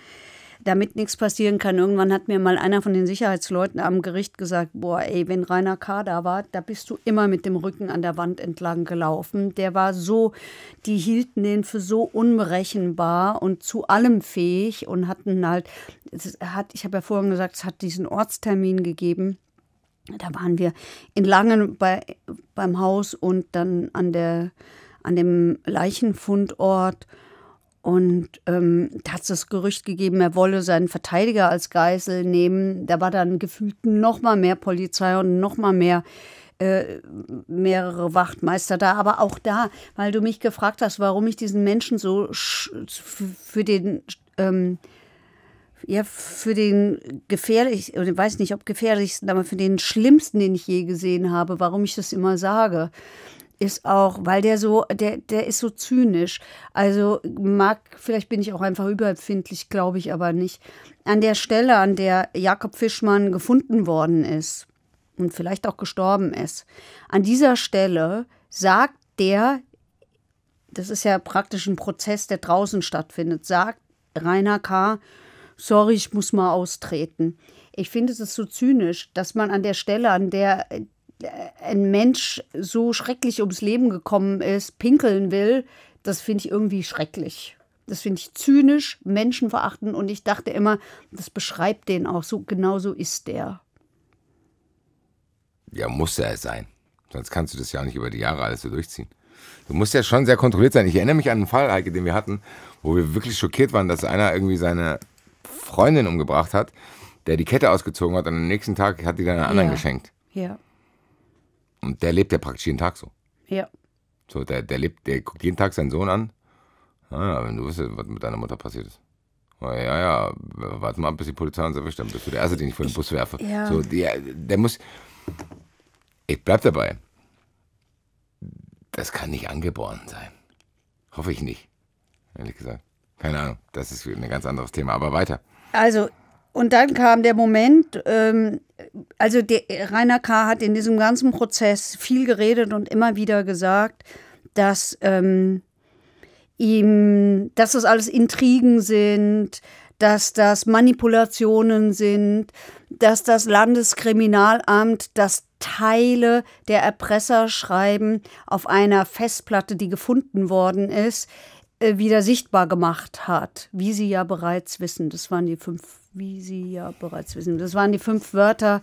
damit nichts passieren kann. Irgendwann hat mir mal einer von den Sicherheitsleuten am Gericht gesagt, boah, ey, wenn Rainer K. da war, da bist du immer mit dem Rücken an der Wand entlang gelaufen. Der war so, die hielten den für so unberechenbar und zu allem fähig und hatten halt, hat, ich habe ja vorhin gesagt, es hat diesen Ortstermin gegeben. Da waren wir in Langen bei, beim Haus und dann an der, an dem Leichenfundort und ähm, da hat es das Gerücht gegeben, er wolle seinen Verteidiger als Geisel nehmen. Da war dann gefühlt noch mal mehr Polizei und noch mal mehr äh, mehrere Wachtmeister da. Aber auch da, weil du mich gefragt hast, warum ich diesen Menschen so für den ähm, ja, für den gefährlich, oder ich weiß nicht, ob gefährlichsten, aber für den schlimmsten, den ich je gesehen habe, warum ich das immer sage ist auch, weil der so, der, der ist so zynisch. Also mag, vielleicht bin ich auch einfach überempfindlich, glaube ich aber nicht. An der Stelle, an der Jakob Fischmann gefunden worden ist und vielleicht auch gestorben ist, an dieser Stelle sagt der, das ist ja praktisch ein Prozess, der draußen stattfindet, sagt Rainer K., sorry, ich muss mal austreten. Ich finde es so zynisch, dass man an der Stelle, an der äh, ein Mensch so schrecklich ums Leben gekommen ist, pinkeln will, das finde ich irgendwie schrecklich. Das finde ich zynisch, menschenverachtend und ich dachte immer, das beschreibt den auch so, genau so ist der. Ja, muss er sein. Sonst kannst du das ja auch nicht über die Jahre alles so durchziehen. Du musst ja schon sehr kontrolliert sein. Ich erinnere mich an einen Fall, Heike, den wir hatten, wo wir wirklich schockiert waren, dass einer irgendwie seine Freundin umgebracht hat, der die Kette ausgezogen hat und am nächsten Tag hat die dann einer anderen ja. geschenkt. Ja. Und der lebt ja praktisch jeden Tag so. Ja. So, der, der lebt, der guckt jeden Tag seinen Sohn an. Ah, wenn du wüsstest, was mit deiner Mutter passiert ist. Oh, ja, ja, warte mal, bis die Polizei uns erwischt, dann bist du der Erste, den ich vor den Bus werfe. Ja. So, der, der muss. Ich bleib dabei. Das kann nicht angeboren sein. Hoffe ich nicht. Ehrlich gesagt. Keine Ahnung, das ist ein ganz anderes Thema, aber weiter. Also, und dann kam der Moment, ähm, also der, Rainer K. hat in diesem ganzen Prozess viel geredet und immer wieder gesagt, dass ähm, ihm, dass das alles Intrigen sind, dass das Manipulationen sind, dass das Landeskriminalamt, dass Teile der Erpresserschreiben auf einer Festplatte, die gefunden worden ist, äh, wieder sichtbar gemacht hat, wie Sie ja bereits wissen. Das waren die fünf wie Sie ja bereits wissen. Das waren die fünf Wörter,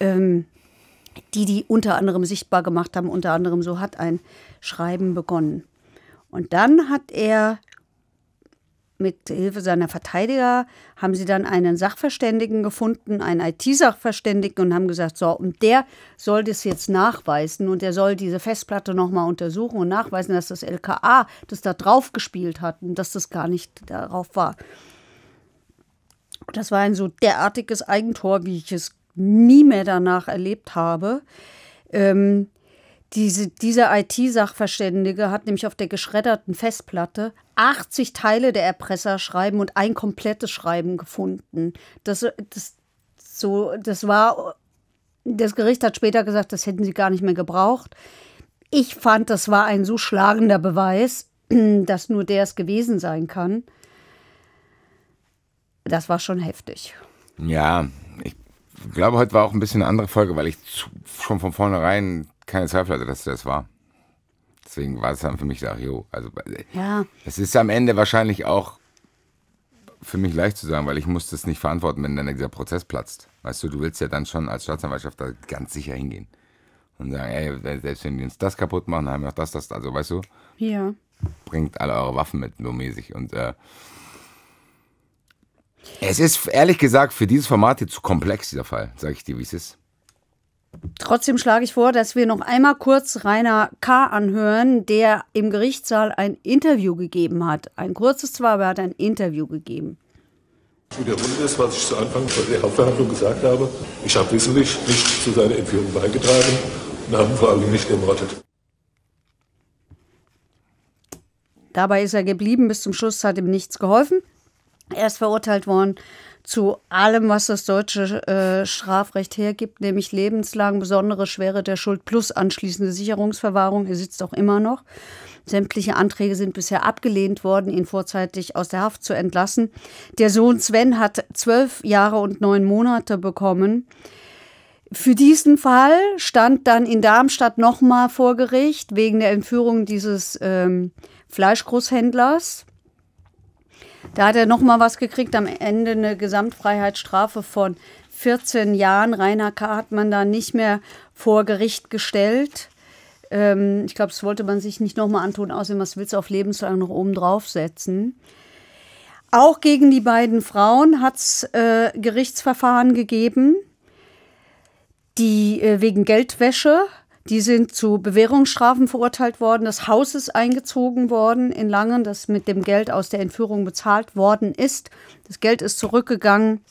ähm, die die unter anderem sichtbar gemacht haben. Unter anderem so hat ein Schreiben begonnen. Und dann hat er mit Hilfe seiner Verteidiger haben sie dann einen Sachverständigen gefunden, einen IT-Sachverständigen und haben gesagt, so, und der soll das jetzt nachweisen und der soll diese Festplatte nochmal untersuchen und nachweisen, dass das LKA das da drauf gespielt hat und dass das gar nicht darauf war. Das war ein so derartiges Eigentor, wie ich es nie mehr danach erlebt habe. Ähm, diese, dieser IT-Sachverständige hat nämlich auf der geschredderten Festplatte 80 Teile der Erpresserschreiben und ein komplettes Schreiben gefunden. Das, das, so, das war, das Gericht hat später gesagt, das hätten sie gar nicht mehr gebraucht. Ich fand, das war ein so schlagender Beweis, dass nur der es gewesen sein kann das war schon heftig. Ja, ich glaube, heute war auch ein bisschen eine andere Folge, weil ich zu, schon von vornherein keine Zweifel hatte, dass das war. Deswegen war es dann für mich auch, jo, also äh, ja. es ist am Ende wahrscheinlich auch für mich leicht zu sagen, weil ich muss das nicht verantworten, wenn dann dieser Prozess platzt. Weißt du, du willst ja dann schon als Staatsanwaltschaft da ganz sicher hingehen und sagen, ey, selbst wenn wir uns das kaputt machen, haben wir auch das, das, also weißt du, ja. bringt alle eure Waffen mit, nur mäßig und äh, es ist ehrlich gesagt für dieses Format hier zu komplex, dieser Fall, sage ich dir, wie es ist. Trotzdem schlage ich vor, dass wir noch einmal kurz Rainer K. anhören, der im Gerichtssaal ein Interview gegeben hat. Ein kurzes zwar, aber er hat ein Interview gegeben. Zu der Runde ist, was ich zu Anfang der Hauptverhandlung gesagt habe. Ich habe wissentlich nicht zu seiner Entführung beigetragen und habe vor allem nicht ermordet. Dabei ist er geblieben. Bis zum Schluss hat ihm nichts geholfen. Er ist verurteilt worden zu allem, was das deutsche äh, Strafrecht hergibt, nämlich lebenslang besondere Schwere der Schuld plus anschließende Sicherungsverwahrung. Er sitzt auch immer noch. Sämtliche Anträge sind bisher abgelehnt worden, ihn vorzeitig aus der Haft zu entlassen. Der Sohn Sven hat zwölf Jahre und neun Monate bekommen. Für diesen Fall stand dann in Darmstadt nochmal vor Gericht wegen der Entführung dieses ähm, Fleischgroßhändlers. Da hat er nochmal was gekriegt, am Ende eine Gesamtfreiheitsstrafe von 14 Jahren. Rainer K. hat man da nicht mehr vor Gericht gestellt. Ähm, ich glaube, das wollte man sich nicht nochmal antun, außerdem, was willst du auf lebenslang noch oben draufsetzen? Auch gegen die beiden Frauen hat es äh, Gerichtsverfahren gegeben, die äh, wegen Geldwäsche die sind zu Bewährungsstrafen verurteilt worden. Das Haus ist eingezogen worden in Langen, das mit dem Geld aus der Entführung bezahlt worden ist. Das Geld ist zurückgegangen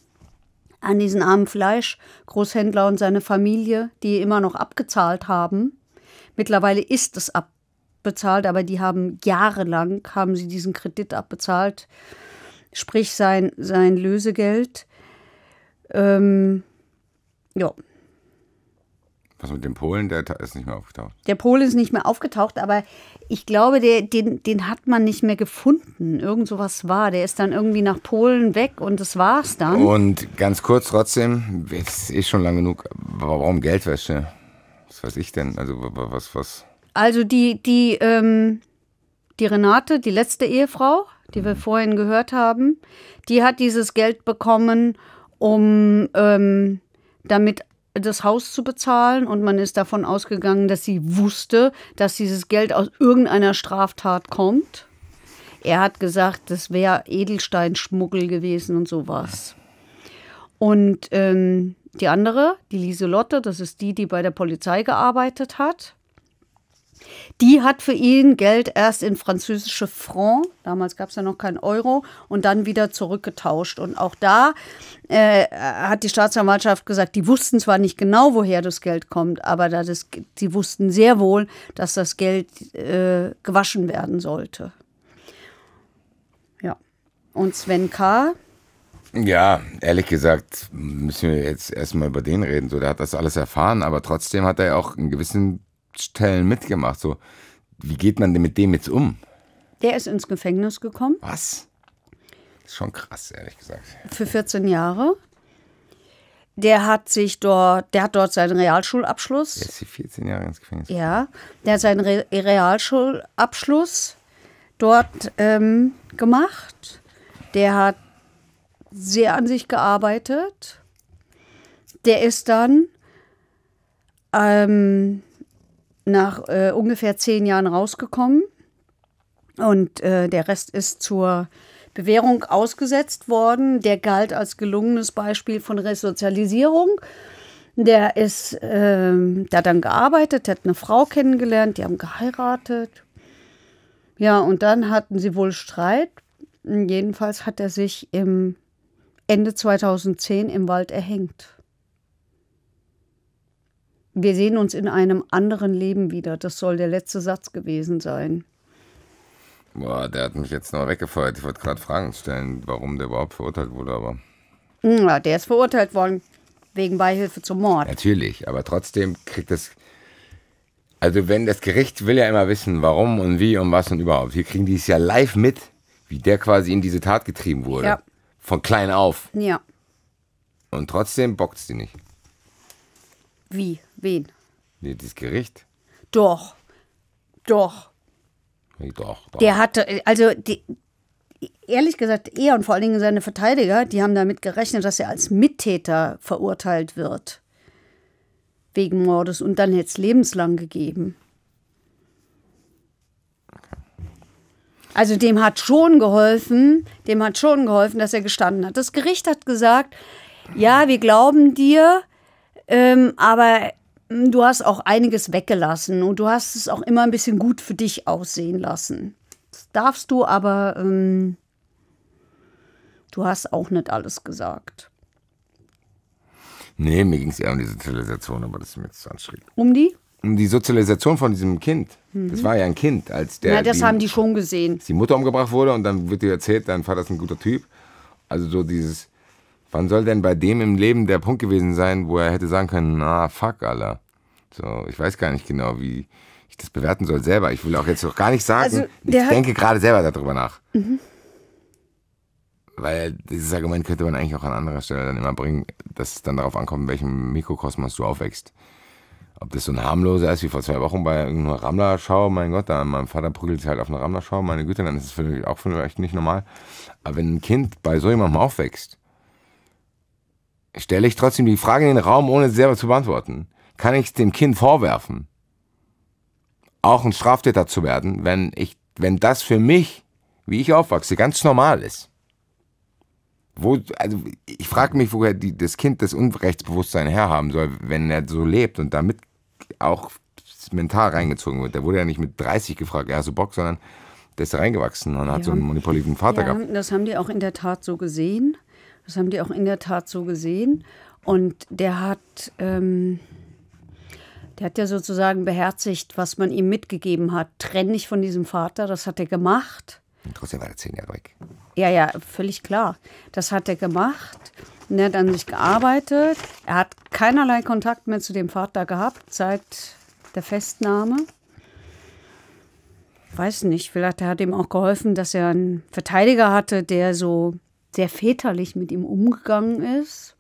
an diesen armen Fleischgroßhändler und seine Familie, die immer noch abgezahlt haben. Mittlerweile ist es abbezahlt, aber die haben jahrelang haben sie diesen Kredit abbezahlt, sprich sein, sein Lösegeld. Ähm, ja, was mit dem Polen, der ist nicht mehr aufgetaucht. Der Pole ist nicht mehr aufgetaucht, aber ich glaube, der, den, den hat man nicht mehr gefunden. Irgend sowas war. Der ist dann irgendwie nach Polen weg und das war's dann. Und ganz kurz trotzdem, jetzt ist schon lang genug, warum Geldwäsche? Was weiß ich denn? Also was, was? Also die, die, ähm, die Renate, die letzte Ehefrau, die wir vorhin gehört haben, die hat dieses Geld bekommen, um ähm, damit das Haus zu bezahlen und man ist davon ausgegangen, dass sie wusste, dass dieses Geld aus irgendeiner Straftat kommt. Er hat gesagt, das wäre Edelsteinschmuggel gewesen und sowas. Und ähm, die andere, die Lieselotte, das ist die, die bei der Polizei gearbeitet hat, die hat für ihn Geld erst in französische Franc, damals gab es ja noch keinen Euro, und dann wieder zurückgetauscht. Und auch da äh, hat die Staatsanwaltschaft gesagt, die wussten zwar nicht genau, woher das Geld kommt, aber sie wussten sehr wohl, dass das Geld äh, gewaschen werden sollte. Ja. Und Sven K. Ja, ehrlich gesagt, müssen wir jetzt erstmal über den reden. So, der hat das alles erfahren, aber trotzdem hat er ja auch einen gewissen Schnittstellen mitgemacht. So, wie geht man denn mit dem jetzt um? Der ist ins Gefängnis gekommen. Was? Ist schon krass, ehrlich gesagt. Für 14 Jahre. Der hat sich dort, der hat dort seinen Realschulabschluss. Der ist die 14 Jahre ins Gefängnis. Ja, der hat seinen Re Realschulabschluss dort ähm, gemacht. Der hat sehr an sich gearbeitet. Der ist dann ähm, nach äh, ungefähr zehn Jahren rausgekommen. Und äh, der Rest ist zur Bewährung ausgesetzt worden. Der galt als gelungenes Beispiel von Resozialisierung. Der ist, äh, der dann gearbeitet, hat eine Frau kennengelernt, die haben geheiratet. Ja, und dann hatten sie wohl Streit. Jedenfalls hat er sich im Ende 2010 im Wald erhängt wir sehen uns in einem anderen Leben wieder. Das soll der letzte Satz gewesen sein. Boah, der hat mich jetzt noch weggefeuert. Ich wollte gerade Fragen stellen, warum der überhaupt verurteilt wurde, aber. Hm, ja, der ist verurteilt worden wegen Beihilfe zum Mord. Natürlich, aber trotzdem kriegt das. Also, wenn das Gericht will ja immer wissen, warum und wie und was und überhaupt. Hier kriegen die es ja live mit, wie der quasi in diese Tat getrieben wurde. Ja. Von klein auf. Ja. Und trotzdem bockt es die nicht. Wie? Wen? Nee, das Gericht. Doch. Doch. Nee, doch, doch. Der hatte, also die, ehrlich gesagt, er und vor allen Dingen seine Verteidiger, die haben damit gerechnet, dass er als Mittäter verurteilt wird. Wegen Mordes und dann hätte es lebenslang gegeben. Also dem hat schon geholfen, dem hat schon geholfen, dass er gestanden hat. Das Gericht hat gesagt, ja, wir glauben dir, ähm, aber hm, du hast auch einiges weggelassen und du hast es auch immer ein bisschen gut für dich aussehen lassen. Das darfst du aber, ähm, du hast auch nicht alles gesagt. Nee, mir ging es eher um die Sozialisation, aber das ist mir jetzt zu anstrengend. Um die? Um die Sozialisation von diesem Kind. Mhm. Das war ja ein Kind, als der. Ja, das die, haben die schon gesehen. Als Die Mutter umgebracht wurde und dann wird dir erzählt, dein Vater ist ein guter Typ. Also so dieses Wann soll denn bei dem im Leben der Punkt gewesen sein, wo er hätte sagen können, na, fuck, Alter. So, ich weiß gar nicht genau, wie ich das bewerten soll selber. Ich will auch jetzt noch gar nicht sagen, also, ich denke gerade selber darüber nach. Mhm. Weil dieses Argument könnte man eigentlich auch an anderer Stelle dann immer bringen, dass es dann darauf ankommt, in welchem Mikrokosmos du aufwächst. Ob das so ein harmloser ist, wie vor zwei Wochen bei irgendeiner Ramlerschau, mein Gott, da mein Vater prügelt sich halt auf einer Ramlerschau, meine Güte, dann ist es für mich auch für mich echt nicht normal. Aber wenn ein Kind bei so jemandem aufwächst, stelle ich trotzdem die Frage in den Raum, ohne sie selber zu beantworten. Kann ich es dem Kind vorwerfen, auch ein Straftäter zu werden, wenn ich, wenn das für mich, wie ich aufwachse, ganz normal ist? Wo, also ich frage mich, woher die, das Kind das Unrechtsbewusstsein herhaben soll, wenn er so lebt und damit auch mental reingezogen wird. Der wurde ja nicht mit 30 gefragt, er hat so Bock, sondern der ist reingewachsen und ja. hat so einen manipulativen Vater ja, gehabt. Das haben die auch in der Tat so gesehen. Das haben die auch in der Tat so gesehen. Und der hat, ähm, der hat ja sozusagen beherzigt, was man ihm mitgegeben hat. Trenn dich von diesem Vater, das hat er gemacht. Trotzdem war er zehn Jahre weg. Ja, ja, völlig klar. Das hat er gemacht. Und er hat an sich gearbeitet. Er hat keinerlei Kontakt mehr zu dem Vater gehabt seit der Festnahme. Weiß nicht, vielleicht hat er ihm auch geholfen, dass er einen Verteidiger hatte, der so sehr väterlich mit ihm umgegangen ist?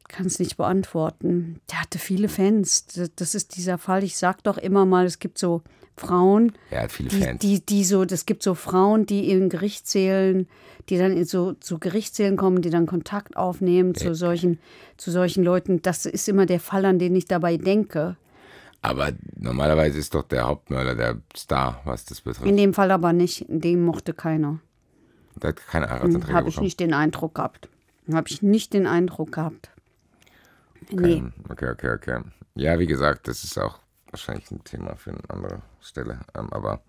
Ich kann es nicht beantworten. Der hatte viele Fans. Das ist dieser Fall. Ich sage doch immer mal, es gibt so Frauen, die, die, die, so, das gibt so Frauen, die in Gerichtssälen, die dann in so zu Gerichtssälen kommen, die dann Kontakt aufnehmen ja. zu solchen, zu solchen Leuten. Das ist immer der Fall, an den ich dabei denke. Aber normalerweise ist doch der Hauptmörder der Star, was das betrifft. In dem Fall aber nicht. Den mochte keiner. Der hat keine Heiratsanträge hm, Habe ich nicht den Eindruck gehabt. Habe ich nicht den Eindruck gehabt. Nee. Okay, okay, okay. Ja, wie gesagt, das ist auch wahrscheinlich ein Thema für eine andere Stelle. Ähm, aber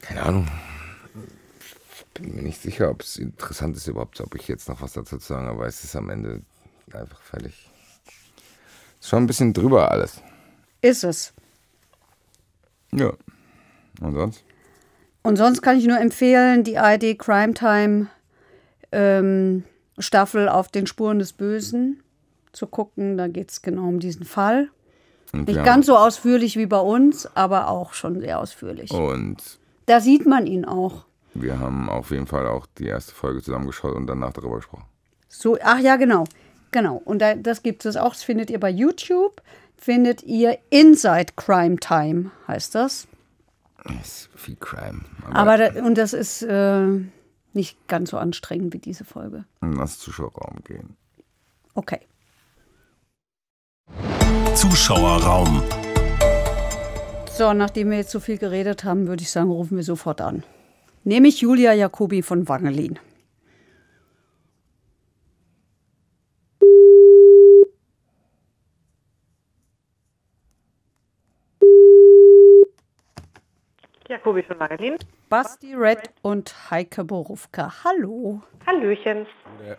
keine Ahnung. Ich bin mir nicht sicher, ob es interessant ist überhaupt, ob ich jetzt noch was dazu sagen, aber es ist am Ende einfach völlig. schon ein bisschen drüber alles. Ist es. Ja. Und sonst? Und sonst kann ich nur empfehlen, die ID Crime Time ähm, Staffel auf den Spuren des Bösen zu gucken. Da geht es genau um diesen Fall. Und Nicht ganz so ausführlich wie bei uns, aber auch schon sehr ausführlich. Und da sieht man ihn auch. Wir haben auf jeden Fall auch die erste Folge zusammengeschaut und danach darüber gesprochen. So, ach ja, genau. Genau. Und da, das gibt es auch. Das findet ihr bei YouTube. Findet ihr Inside Crime Time, heißt das. Das ist viel Crime. Aber, Aber da, und das ist äh, nicht ganz so anstrengend wie diese Folge. Lass Zuschauerraum gehen. Okay. Zuschauerraum. So, nachdem wir jetzt so viel geredet haben, würde ich sagen, rufen wir sofort an. Nämlich Julia Jacobi von Wangelin. Jakobi von Magelin. Basti Red und Heike Borufka. Hallo. Hallöchen. Ja.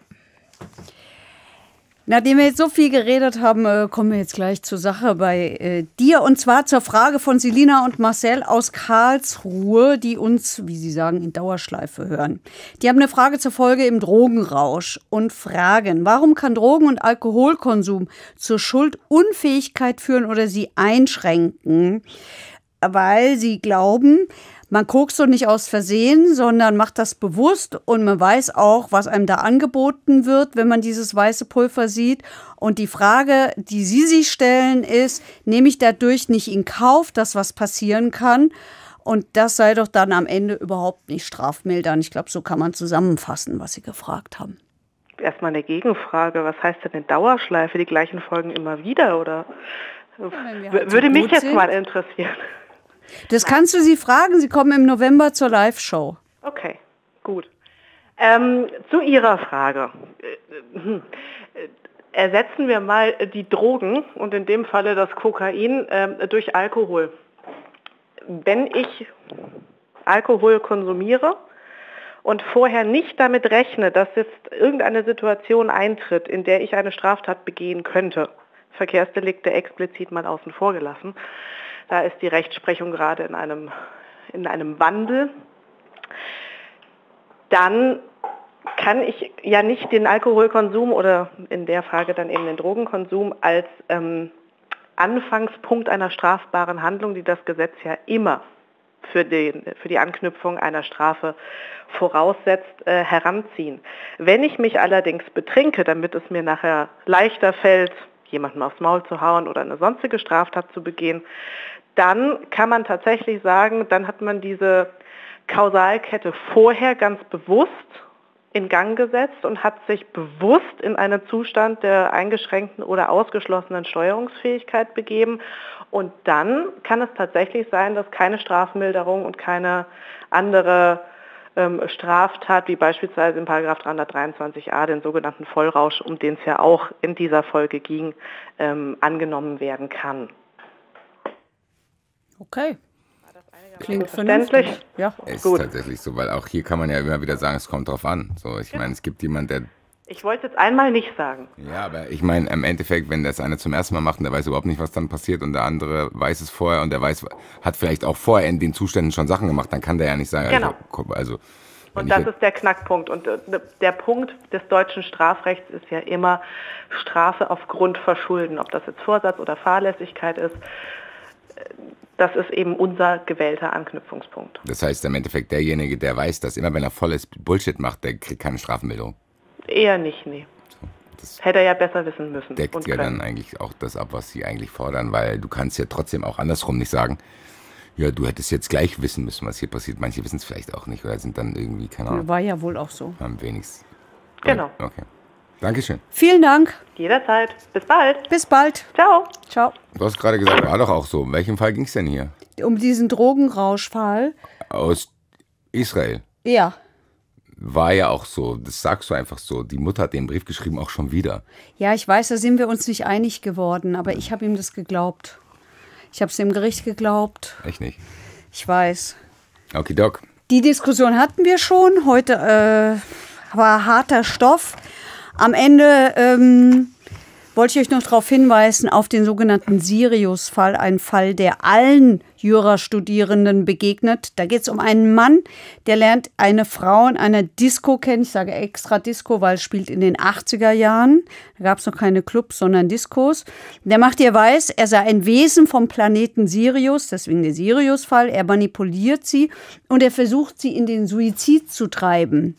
Nachdem wir jetzt so viel geredet haben, äh, kommen wir jetzt gleich zur Sache bei äh, dir. Und zwar zur Frage von Selina und Marcel aus Karlsruhe, die uns, wie sie sagen, in Dauerschleife hören. Die haben eine Frage zur Folge im Drogenrausch und fragen, warum kann Drogen- und Alkoholkonsum zur Schuldunfähigkeit führen oder sie einschränken? weil sie glauben, man guckt so nicht aus Versehen, sondern macht das bewusst und man weiß auch, was einem da angeboten wird, wenn man dieses weiße Pulver sieht. Und die Frage, die Sie sich stellen, ist, nehme ich dadurch nicht in Kauf, dass was passieren kann? Und das sei doch dann am Ende überhaupt nicht strafmildernd. Ich glaube, so kann man zusammenfassen, was Sie gefragt haben. Erstmal eine Gegenfrage. Was heißt denn eine Dauerschleife? Die gleichen Folgen immer wieder? Oder ja, halt würde mich jetzt sind. mal interessieren. Das kannst du sie fragen. Sie kommen im November zur Live-Show. Okay, gut. Ähm, zu Ihrer Frage. Äh, äh, ersetzen wir mal die Drogen und in dem Falle das Kokain äh, durch Alkohol. Wenn ich Alkohol konsumiere und vorher nicht damit rechne, dass jetzt irgendeine Situation eintritt, in der ich eine Straftat begehen könnte, Verkehrsdelikte explizit mal außen vor gelassen, da ist die Rechtsprechung gerade in einem, in einem Wandel. Dann kann ich ja nicht den Alkoholkonsum oder in der Frage dann eben den Drogenkonsum als ähm, Anfangspunkt einer strafbaren Handlung, die das Gesetz ja immer für, den, für die Anknüpfung einer Strafe voraussetzt, äh, heranziehen. Wenn ich mich allerdings betrinke, damit es mir nachher leichter fällt, jemandem aufs Maul zu hauen oder eine sonstige Straftat zu begehen, dann kann man tatsächlich sagen, dann hat man diese Kausalkette vorher ganz bewusst in Gang gesetzt und hat sich bewusst in einen Zustand der eingeschränkten oder ausgeschlossenen Steuerungsfähigkeit begeben. Und dann kann es tatsächlich sein, dass keine Strafmilderung und keine andere ähm, Straftat, wie beispielsweise in 323a, den sogenannten Vollrausch, um den es ja auch in dieser Folge ging, ähm, angenommen werden kann. Okay. Klingt vernünftig. Ja. Ist Gut. tatsächlich so, weil auch hier kann man ja immer wieder sagen, es kommt drauf an. So, ich ja. meine, es gibt jemanden, der ich wollte es jetzt einmal nicht sagen. Ja, aber ich meine, im Endeffekt, wenn das einer zum ersten Mal macht und der weiß überhaupt nicht, was dann passiert und der andere weiß es vorher und der weiß, hat vielleicht auch vorher in den Zuständen schon Sachen gemacht, dann kann der ja nicht sagen, genau. also, also und das ist der Knackpunkt. Und äh, der Punkt des deutschen Strafrechts ist ja immer Strafe aufgrund Verschulden, ob das jetzt Vorsatz oder Fahrlässigkeit ist. Äh, das ist eben unser gewählter Anknüpfungspunkt. Das heißt im Endeffekt derjenige, der weiß, dass immer wenn er volles Bullshit macht, der kriegt keine Strafmilderung. Eher nicht, nee. Das Hätte er ja besser wissen müssen. Deckt ja können. dann eigentlich auch das ab, was sie eigentlich fordern, weil du kannst ja trotzdem auch andersrum nicht sagen, ja, du hättest jetzt gleich wissen müssen, was hier passiert. Manche wissen es vielleicht auch nicht oder sind dann irgendwie, keine Ahnung. War ja wohl auch so. Am wenigsten. Genau. Okay. Dankeschön. Vielen Dank. Jederzeit. Bis bald. Bis bald. Ciao. Ciao. Du hast gerade gesagt, war doch auch so. In welchem Fall ging es denn hier? Um diesen Drogenrauschfall. Aus Israel. Ja. War ja auch so, das sagst du einfach so. Die Mutter hat den Brief geschrieben, auch schon wieder. Ja, ich weiß, da sind wir uns nicht einig geworden, aber ich habe ihm das geglaubt. Ich habe es dem Gericht geglaubt. Echt nicht? Ich weiß. Okay, Doc. Die Diskussion hatten wir schon. Heute äh, war harter Stoff. Am Ende ähm, wollte ich euch noch darauf hinweisen, auf den sogenannten Sirius-Fall, ein Fall, der allen Jurastudierenden begegnet. Da geht es um einen Mann, der lernt eine Frau in einer Disco kennen. Ich sage extra Disco, weil es spielt in den 80er Jahren. Da gab es noch keine Clubs, sondern Discos. Der macht ihr weiß, er sei ein Wesen vom Planeten Sirius, deswegen der Sirius-Fall. Er manipuliert sie und er versucht, sie in den Suizid zu treiben.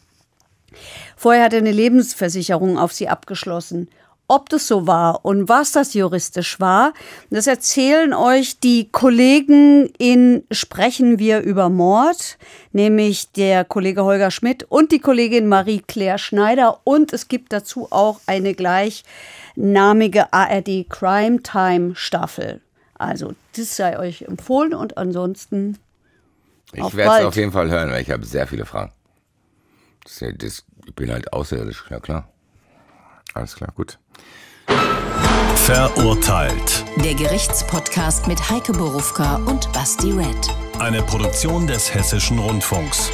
Vorher hat er eine Lebensversicherung auf sie abgeschlossen. Ob das so war und was das juristisch war, das erzählen euch die Kollegen in Sprechen wir über Mord, nämlich der Kollege Holger Schmidt und die Kollegin Marie-Claire Schneider. Und es gibt dazu auch eine gleichnamige ARD Crime Time Staffel. Also, das sei euch empfohlen und ansonsten. Ich werde es auf jeden Fall hören, weil ich habe sehr viele Fragen. Das, das, ich bin halt außerirdisch, ja klar. Alles klar, gut. Verurteilt. Der Gerichtspodcast mit Heike Borufka und Basti Red. Eine Produktion des Hessischen Rundfunks.